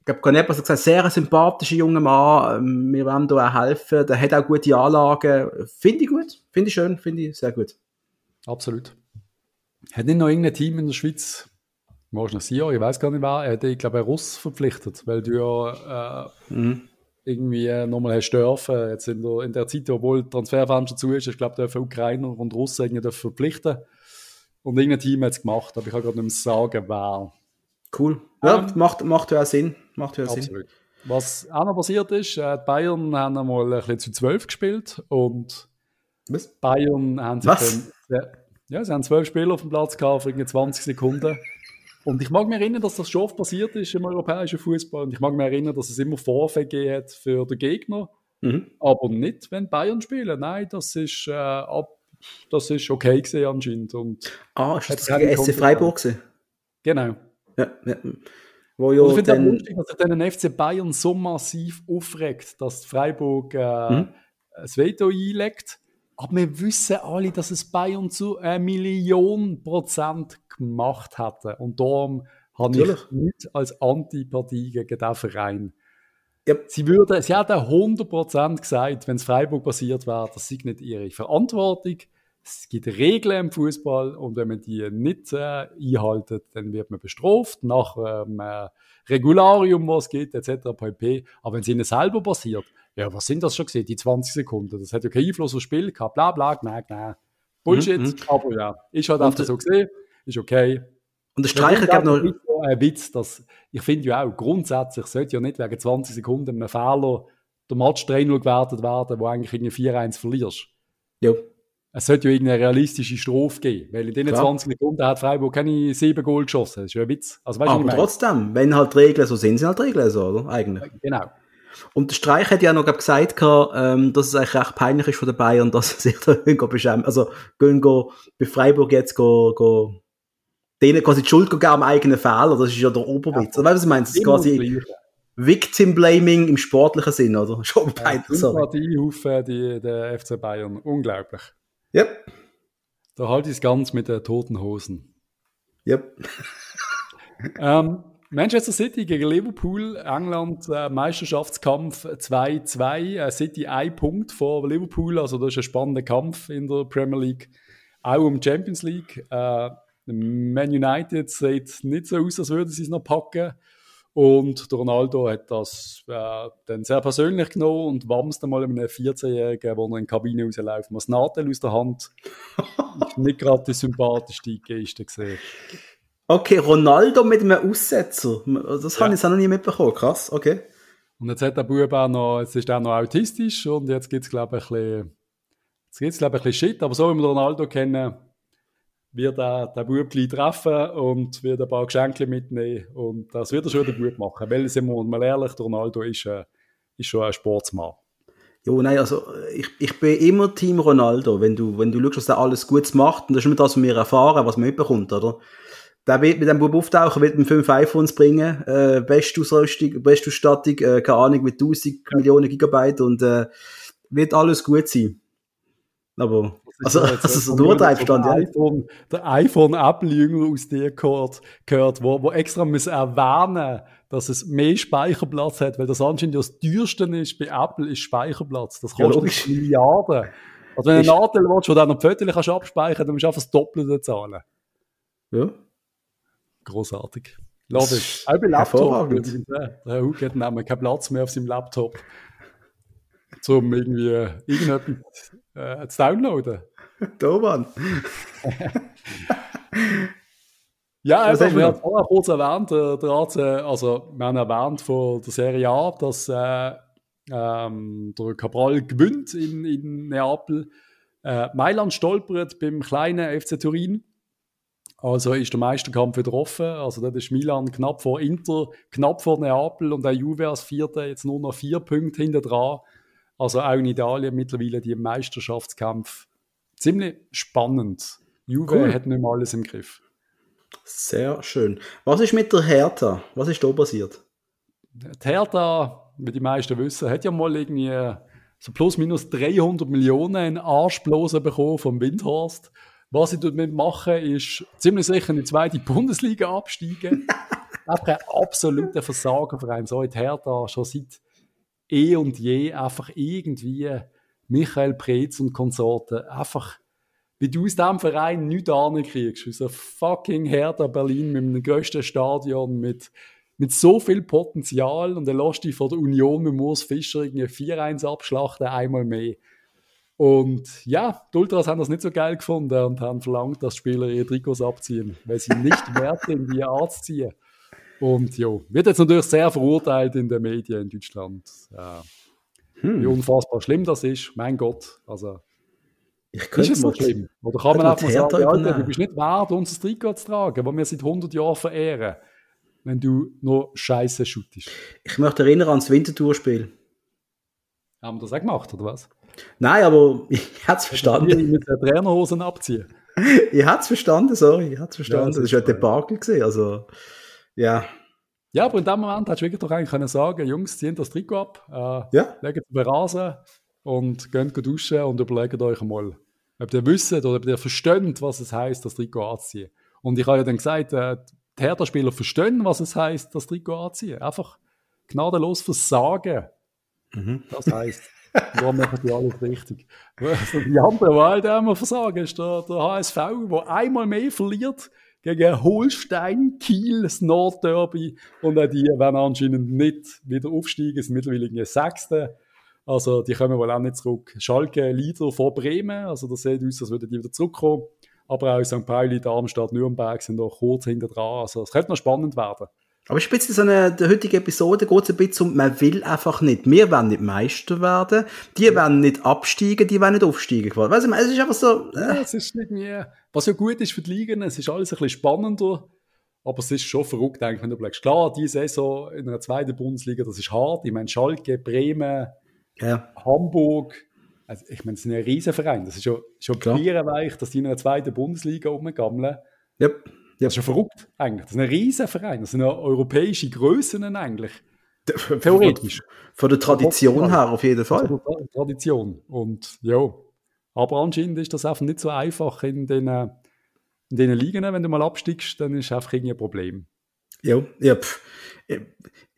ich glaube, Kanepa hat gesagt, sehr sympathischer junger Mann, ähm, wir wollen da auch helfen, der hat auch gute Anlagen. Finde ich gut, finde ich schön, finde ich sehr gut. Absolut. Hat nicht noch irgendein Team in der Schweiz, Marsch Sion, ich weiß gar nicht wer, er hat, ich glaube, einen Russ verpflichtet, weil du ja äh, mhm irgendwie äh, nochmal hast dürfen. Äh, jetzt in der, in der Zeit, obwohl die Transferfenster zu ist, ich glaube, dürfen Ukrainer und Russen irgendwie verpflichten. Und irgendein Team hat es gemacht, aber ich kann gerade nicht mehr sagen, wow. Cool. Ja, ähm, macht, macht ja Sinn. Macht ja absolut. Sinn. Was auch noch passiert ist, äh, die Bayern haben einmal ein bisschen zu 12 gespielt und Was? Bayern haben sich Was? Dann, ja, sie haben zwölf Spieler auf dem Platz gehabt für 20 Sekunden. Und ich mag mich erinnern, dass das schon oft passiert ist im europäischen Fußball. Und ich mag mich erinnern, dass es immer Vorfälle hat für den Gegner. Mhm. Aber nicht, wenn Bayern spielen. Nein, das ist, äh, ab, das ist okay gesehen anscheinend. Und ah, ist das gegen SC Freiburg gewesen? Genau. Ja, ja. Wo ja ich finde es lustig, dass sich den FC Bayern so massiv aufregt, dass Freiburg äh, mhm. das Veto einlegt. Aber wir wissen alle, dass es Bayern zu einer äh, Million Prozent Macht hätten. Und darum habe Natürlich. ich nicht als Antipathie gegen diesen Verein. Yep. Sie, würden, sie hätten 100% gesagt, wenn es Freiburg passiert wäre, das sei nicht ihre Verantwortung. Es gibt Regeln im Fußball und wenn man die nicht äh, einhaltet, dann wird man bestraft nach ähm, äh, Regularium, was es gibt, etc. pp. Aber wenn es ihnen selber passiert, ja, was sind das schon gesehen, die 20 Sekunden? Das hat ja keinen Einfluss aufs Spiel gehabt, bla bla, nein, nein. Mhm, Bullshit, mm -hmm. aber ja, ich habe halt einfach so gesehen ist okay. Und der Streicher gibt noch... Ein Witz, dass, ich finde ja auch, grundsätzlich sollte ja nicht wegen 20 Sekunden einem Fehler der Match 3-0 gewertet werden, wo eigentlich irgendwie 4-1 verlierst. Ja. Es sollte ja irgendeine realistische Strophe geben, weil in diesen 20 Sekunden hat Freiburg keine 7 Goal geschossen. Das ist ja ein Witz. Also, weißt, Aber trotzdem, wenn halt Regeln so sind, sind halt Regeln so, oder? Eigentlich. Genau. Und der Streich hat ja noch gesagt, ähm, dass es eigentlich recht peinlich ist von den Bayern, dass sie sich da beschämen. Also, gehen go bei Freiburg jetzt go, go denen quasi die Schuld gegeben am eigenen Fehler. Das ist ja der Oberwitz. Ja, weißt du, was ich Das ist quasi Victim Blaming im sportlichen Sinn, oder? Schon beide ja, Sympathie auf die, der FC Bayern. Unglaublich. Yep. Da halt ich es ganz mit den toten Hosen. Yep. ähm, Manchester City gegen Liverpool, England, äh, Meisterschaftskampf 2-2. Äh, City ein Punkt vor Liverpool, also das ist ein spannender Kampf in der Premier League. Auch um Champions League. Äh, man United sieht nicht so aus, als würden sie es noch packen. Und der Ronaldo hat das äh, dann sehr persönlich genommen und wams dann mal einem 14-Jährigen, der in die Kabine rausläuft, mal das Nadel aus der Hand. nicht gerade die sympathischste Geste gesehen. Okay, Ronaldo mit einem Aussetzer. Das ja. habe ich auch noch nie mitbekommen. Krass, okay. Und jetzt hat der Bub auch noch, jetzt ist er noch autistisch und jetzt gibt es, glaube ich, ein bisschen Shit. Aber so wie wir Ronaldo kennen, wird auch den Bub treffen und wird ein paar Geschenke mitnehmen und das wird er schon wieder gut machen, weil, sind wir mal ehrlich, Ronaldo ist, äh, ist schon ein Sportsmann. Ja, nein, also ich, ich bin immer Team Ronaldo, wenn du, wenn du schaust, dass er alles gut macht und das ist immer das, was wir erfahren, was man mitbekommt, oder? Der wird mit dem Bub auftauchen, wird ihm fünf iPhones bringen, äh, Bestausrüstung, Bestausstattung, äh, keine Ahnung, mit 1000 Millionen Gigabyte und äh, wird alles gut sein. Aber also, also, also nur der Halbstand, ja. IPhone, der iPhone-Ableger aus dir gehört, gehört wo, wo extra müssen erwähnen dass es mehr Speicherplatz hat, weil das anscheinend ja das teuerste ist bei Apple, ist Speicherplatz. Das kostet ja, Milliarden. Also wenn du einen Nadel willst, wo du dann noch kannst abspeichern, dann musst du einfach das Doppelte zahlen. Ja. Grossartig. Love it. Auch bei Laptop. Der Hug hat nämlich keinen Platz mehr auf seinem Laptop, um irgendwie irgendetwas äh, zu downloaden. Doban. ja, also, wir haben vorher kurz erwähnt, äh, der, der AC, äh, also wir haben erwähnt von der Serie A, dass äh, ähm, der Cabral gewinnt in, in Neapel. Äh, Mailand stolpert beim kleinen FC Turin. Also ist der Meisterkampf wieder offen. Also dort ist Milan knapp vor Inter, knapp vor Neapel und der Juve als Vierter jetzt nur noch vier Punkte hinter dran. Also auch in Italien mittlerweile die Meisterschaftskämpfe ziemlich spannend. Juve cool. hat nicht mal alles im Griff. Sehr schön. Was ist mit der Hertha? Was ist da passiert? Die Hertha, wie die meisten wissen, hat ja mal irgendwie so plus minus 300 Millionen in Arschblosen bekommen vom Windhorst. Was sie damit machen, ist ziemlich sicher in die zweite Bundesliga absteigen. einfach ein absoluter Versagen Versagerverein. So hat Hertha schon seit eh und je einfach irgendwie Michael Preetz und Konsorten einfach wie du aus diesem Verein nichts ankriegst, aus einem fucking Herder Berlin mit einem grössten Stadion, mit, mit so viel Potenzial und dann lässt dich von der Union mit Moos Fischer irgendwie 4-1 abschlachten, einmal mehr. Und ja, die Ultras haben das nicht so geil gefunden und haben verlangt, dass Spieler ihre Trikots abziehen, weil sie nicht wert sind, die anzuziehen. Und ja, wird jetzt natürlich sehr verurteilt in den Medien in Deutschland. Äh, hm. Wie unfassbar schlimm das ist, mein Gott. Also, ich könnte ist es so schlimm? Oder kann man einfach sagen, Alter, du bist nicht wert, uns unser Trikot zu tragen, das wir seit 100 Jahren verehren, wenn du nur Scheiße schuttest? Ich möchte erinnern an das Wintertourspiel. Haben wir das auch gemacht, oder was? Nein, aber ich habe es verstanden. Ich Mit der Trainerhosen abziehen. ich habe es verstanden, sorry, ich habe es verstanden. Ja, das war ein Debakel, also ja. Ja, aber in dem Moment hättest du wirklich doch eigentlich können sagen Jungs, zieht das Trikot ab, äh, ja. legt den Rasen und geht duschen und überlegt euch mal, ob ihr wisst oder ob ihr versteht, was es heißt, das Trikot anzuziehen. Und ich habe ja dann gesagt, äh, die Hertha-Spieler verstehen, was es heißt, das Trikot anzuziehen. Einfach gnadenlos versagen. Mhm. Das heißt, da machen die alles richtig. Die andere Wahl, die immer versagen, ist der, der HSV, der einmal mehr verliert, gegen Holstein, Kiel, das Nordderby. Und auch die werden anscheinend nicht wieder aufsteigen, sind mittlerweile in der sechsten. Also die kommen wohl auch nicht zurück. Schalke, Leader vor Bremen, also das sieht aus, als würden die wieder zurückkommen. Aber auch St. Pauli, Darmstadt, Nürnberg sind noch kurz hinter dran. Also es könnte noch spannend werden. Aber speziell ist so eine, der heutigen Episode geht es ein bisschen um, man will einfach nicht. Wir wollen nicht Meister werden, die wollen nicht absteigen, die wollen nicht aufsteigen. Weißt du, es ist einfach so... Äh. Ja, es ist nicht mehr... Was ja gut ist für die Ligen, es ist alles ein bisschen spannender, aber es ist schon verrückt, eigentlich, wenn du blickst. Klar, die Saison in einer zweiten Bundesliga, das ist hart. Ich meine, Schalke, Bremen, ja. Hamburg... Also, ich meine, es ist ein Riesenverein. Das ist schon, schon weich, dass die in einer zweiten Bundesliga rumgammeln. Yep. Ja, schon verrückt eigentlich. Das ist ein riesen Verein. Das sind ja europäische Größen eigentlich. Theoretisch. Von der Tradition her auf jeden Fall. Von der Tradition. Und ja. Aber anscheinend ist das einfach nicht so einfach in den, äh, in den Ligen. Wenn du mal abstiegst, dann ist es einfach irgendwie ein Problem. Ja, ja. Pff.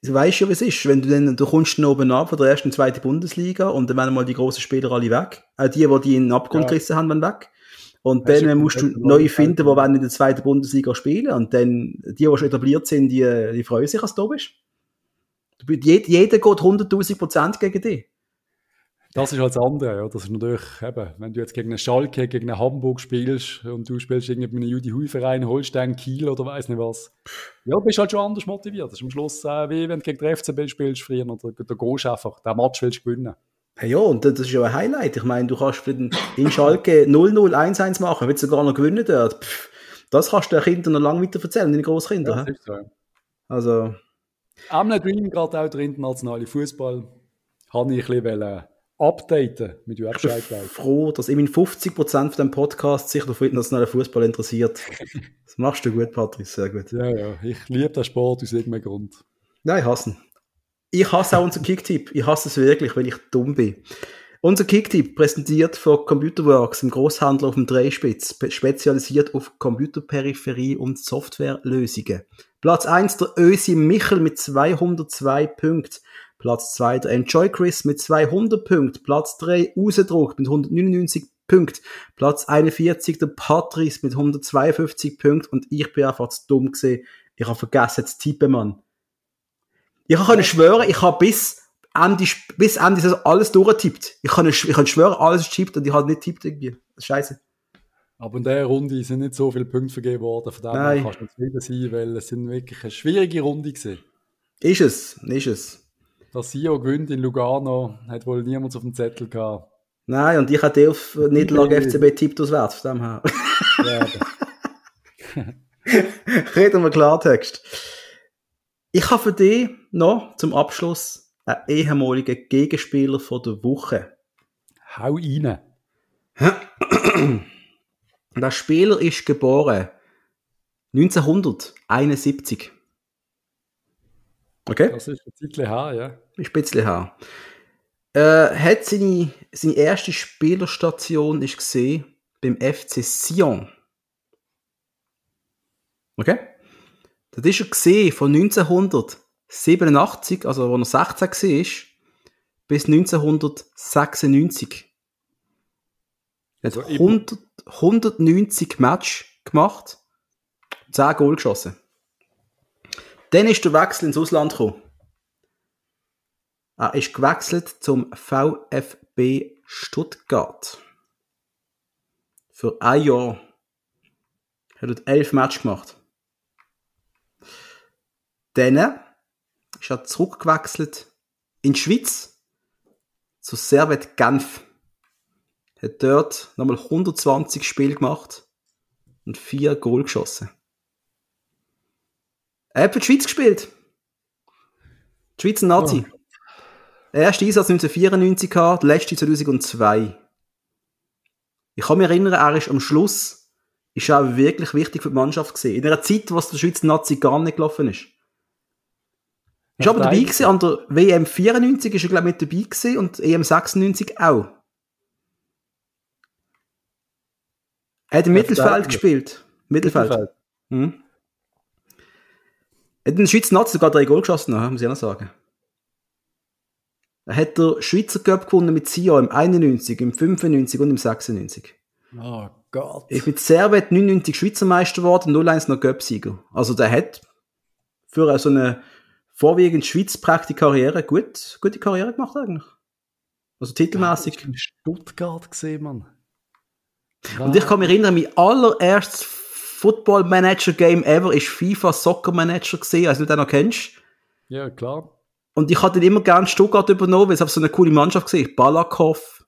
Du weißt ja, was ist. Wenn du dann, du kommst dann oben ab von der ersten und zweiten Bundesliga und dann werden mal die großen Spieler alle weg. Auch die, die, die in den Abgrund ja. gerissen haben, werden weg. Und das dann musst du neue finden, die in der zweiten Bundesliga spielen. Und dann, die, die schon etabliert sind, die, die freuen sich, dass du da bist. Jeder, jeder geht 100.000 Prozent gegen dich. Das ist halt das andere, ja. Das ist natürlich, eben, wenn du jetzt gegen einen Schalke, gegen einen Hamburg spielst und du spielst irgendwie einen judi Hui Verein, holst dann Kiel oder weiß nicht was. Ja, bist halt schon anders motiviert. Das ist am Schluss äh, wie wenn du gegen den FCB spielst, frieren. oder der Gosch einfach. Den Match willst du gewinnen ja, und das ist ja ein Highlight. Ich meine, du kannst für den, in Schalke 0-0-1-1 machen, du sogar noch gewinnen dort. Pff, das kannst du den Kindern noch lange weiter erzählen, deine Großkinder. Ja, das ist so. Also. Am Dream, gerade auch der internationale Fußball, habe ich ein bisschen updaten mit Website. Ich bin froh, dass ich in 50% von dem Podcast sich auf internationalen Fußball interessiert. Das machst du gut, Patrick, sehr gut. Ja, ja, ich liebe den Sport aus irgendeinem Grund. Nein, ich hasse ihn. Ich hasse auch unseren Kicktipp. Ich hasse es wirklich, weil ich dumm bin. Unser Kicktipp, präsentiert von Computerworks, im Großhandel auf dem Drehspitz, spezialisiert auf Computerperipherie und Softwarelösungen. Platz 1 der Ösi Michel mit 202 Punkten. Platz 2 der Enjoy Chris mit 200 Punkten. Platz 3 Usedruck mit 199 Punkten. Platz 41 der Patrice mit 152 Punkten. Und ich bin einfach zu dumm gesehen. Ich habe vergessen zu tippen, Mann. Ich kann schwören, ich habe bis Ende, bis Ende Saison alles durchgetippt. Ich kann, ich kann schwören, alles ist getippt und ich habe nicht tippt irgendwie. Scheiße. Aber in dieser Runde sind nicht so viele Punkte vergeben worden. Von dem Nein. kannst du zufrieden sein, weil es sind wirklich eine schwierige Runde gewesen. Ist es, ist es. Dass Sio gewinnt in Lugano, hat wohl niemand auf dem Zettel gehabt. Nein, und ich hatte auf Niederlage FCB tippt auswärts, von dem her. Ja. Reden wir Klartext. Ich habe für dich noch zum Abschluss einen ehemaligen Gegenspieler von der Woche. Hau rein. Der Spieler ist geboren 1971. Okay? Das ist ein bisschen her, ja. Ist ein bisschen her. Äh, hat seine, seine erste Spielerstation ist gesehen beim FC Sion. Okay? Das ist er gesehen von 1987, also als er 16 war, bis 1996. Er hat also 100, 190 Matches gemacht, 10 Goal geschossen. Dann ist der Wechsel ins Ausland gekommen. Er ist gewechselt zum VfB Stuttgart. Für ein Jahr. Er hat dort elf Matches gemacht dann ist er zurückgewechselt in die Schweiz zu Servet Genf. Hat dort nochmal 120 Spiele gemacht und vier Goal geschossen. Er hat für die Schweiz gespielt. Die Schweizer Nazi. Oh. Der erste Einsatz 1994 gehabt, der letzte 2002. Ich kann mich erinnern, er ist am Schluss ist auch wirklich wichtig für die Mannschaft gesehen. In einer Zeit, was der Schweizer Nazi gar nicht gelaufen ist. Ich war aber dabei gewesen, an der WM 94 ist er, glaube ich, mit dabei gewesen und EM 96 auch. Er hat im Mittelfeld gespielt. Mittelfeld. Mittelfeld. Hm. Er hat in der Schweizer Nazi sogar drei Goal geschossen, muss ich noch sagen. Er hat den Schweizer Cup gewonnen mit Sia im 91, im 95 und im 96. Oh Gott. Ich bin Servet 99 Schweizer Meister geworden, 01 noch Cup-Sieger. Also der hat für so eine vorwiegend Schweiz Schweizprägte Karriere, gut, gute Karriere gemacht eigentlich. Also titelmäßig. Ja, ich Stuttgart gesehen, Mann. Und ich kann mich erinnern, mein allererstes Football Manager Game ever ist FIFA Soccer Manager gesehen, also du den noch kennst. Ja, klar. Und ich hatte immer gerne Stuttgart übernommen, weil es auf so eine coole Mannschaft gesehen. Balakov,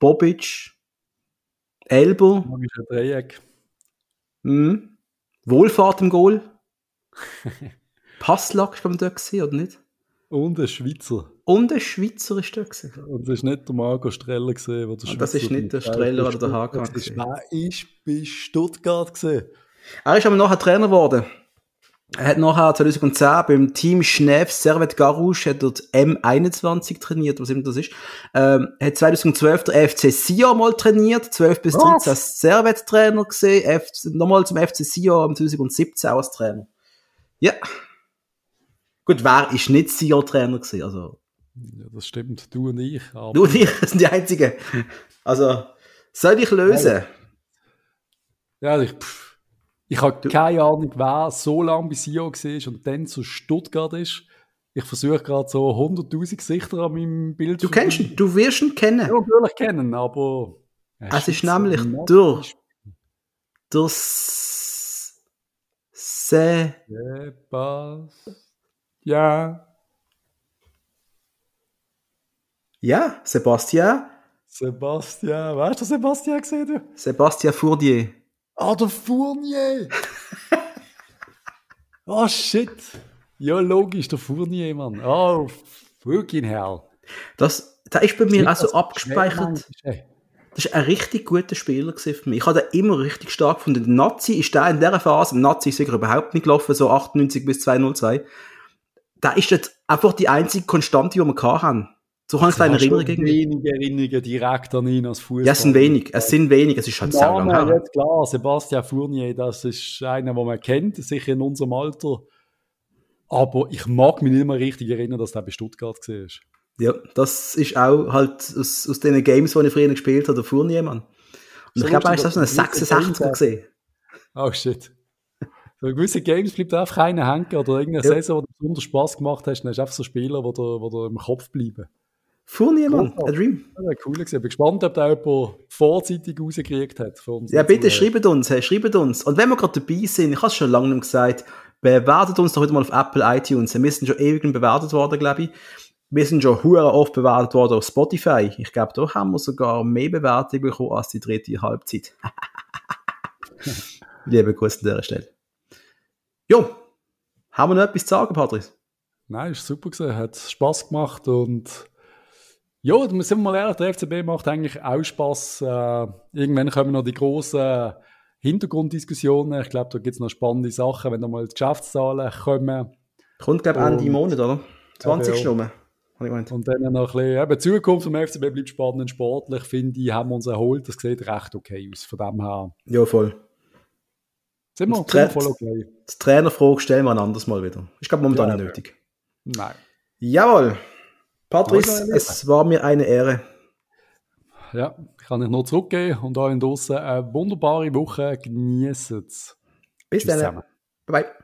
Bobic, Elber. Magischer Dreieck. Mhm. Wohlfahrt im Goal. Passlack war dort, oder nicht? Und ein Schweizer. Und ein Schweizer ist dort. Gewesen. Und das ist nicht der Marco Streller gesehen, der ah, Schweizer Das ist nicht der Streller oder der Hakan. Das war ich bei Stuttgart gesehen. Er ist aber nachher Trainer geworden. Er hat nachher 2010 beim Team Schneefs Servet Garouche dort M21 trainiert, was immer das ist. Ähm, hat 2012 der FC Sion mal trainiert, 12 bis 13 als Servet Trainer gesehen, nochmal zum FC Sion 2017 als Trainer. Ja. Gut, wer ist nicht CEO-Trainer gewesen? Also. Ja, das stimmt. Du und ich. Aber. Du und ich sind die Einzigen. Also, soll ich lösen? Ja, also ich, ich habe keine Ahnung, wer so lange bei CEO war und dann zu Stuttgart ist. Ich versuche gerade so 100.000 Gesichter an meinem Bild Du kennst ihn, du wirst ihn kennen. Ja, natürlich kennen, aber. es ist nämlich so durch. Durch. Se. Sebastian. Ja. Ja, Sebastian. Sebastian, weißt du Sebastian gesehen? Du? Sebastian Fournier. Ah, oh, der Fournier! oh shit! Ja, logisch, der Fournier, Mann. Oh, fucking hell. Das, der ist bei mir auch also so abgespeichert. Das war ein richtig guter Spieler für mich. Ich habe ihn immer richtig stark gefunden. Der Nazi ist der in dieser Phase, der Nazi ist sicher überhaupt nicht gelaufen, so 98 bis 202 da ist jetzt einfach die einzige Konstante, die wir haben. So kann ich also, es in Erinnerung gegen. wenige Erinnerungen direkt an ihn als Fußball. Ja, es sind wenig. Es sind wenig. Es ist halt sehr lange her. Ja, klar. Sebastian Fournier, das ist einer, den man kennt, sicher in unserem Alter. Aber ich mag mich nicht mehr richtig erinnern, dass der bei Stuttgart war. Ja, das ist auch halt aus, aus den Games, die ich früher gespielt habe, der Fournier, Mann. Und so ich glaube, er ist so ein 66er gesehen. Oh shit. Weil gewissen Games bleibt einfach einer hängen oder irgendeine ja. Saison, die besonders Spaß gemacht hast, dann hast du einfach so Spieler, die dir im Kopf bleiben. Fuhr niemand, cool. a dream. Ja, cool gewesen. Ich bin gespannt, ob da jemand vorzeitig rausgekriegt hat. Ja, bitte schreibt uns, hey, schreibt uns. Und wenn wir gerade dabei sind, ich habe es schon lange nicht gesagt, bewertet uns doch heute mal auf Apple iTunes. Wir sind schon ewig bewertet worden, glaube ich. Wir sind schon höher oft bewertet worden auf Spotify. Ich glaube, da haben wir sogar mehr Bewertungen bekommen als die dritte Halbzeit. Liebe Grüße an dieser Stelle. Jo, haben wir noch etwas zu sagen, Patrick? Nein, ist super gewesen, hat Spaß gemacht und ja, da sind wir mal ehrlich, der FCB macht eigentlich auch Spaß. Äh, irgendwann kommen noch die großen Hintergrunddiskussionen. Ich glaube, da gibt es noch spannende Sachen, wenn da mal die Geschäftszahlen kommen. Kommt, glaube ich, Ende Monat, oder? 20. Ja, ja. Und dann noch ein bisschen, eben, die Zukunft vom FCB bleibt spannend, sportlich, finde ich, haben wir uns erholt. Das sieht recht okay aus, von dem her. Ja, voll. Sind wir, sind wir voll okay. Die Trainerfrage stellen wir ein anderes Mal wieder. Ich glaube, momentan ja, nicht nötig. Nein. Jawohl. Patrice, es war mir eine Ehre. Ja, ich kann dich nur zurückgehen und allen draußen eine wunderbare Woche genießen. Bis Tschüss dann. Zusammen. Bye. bye.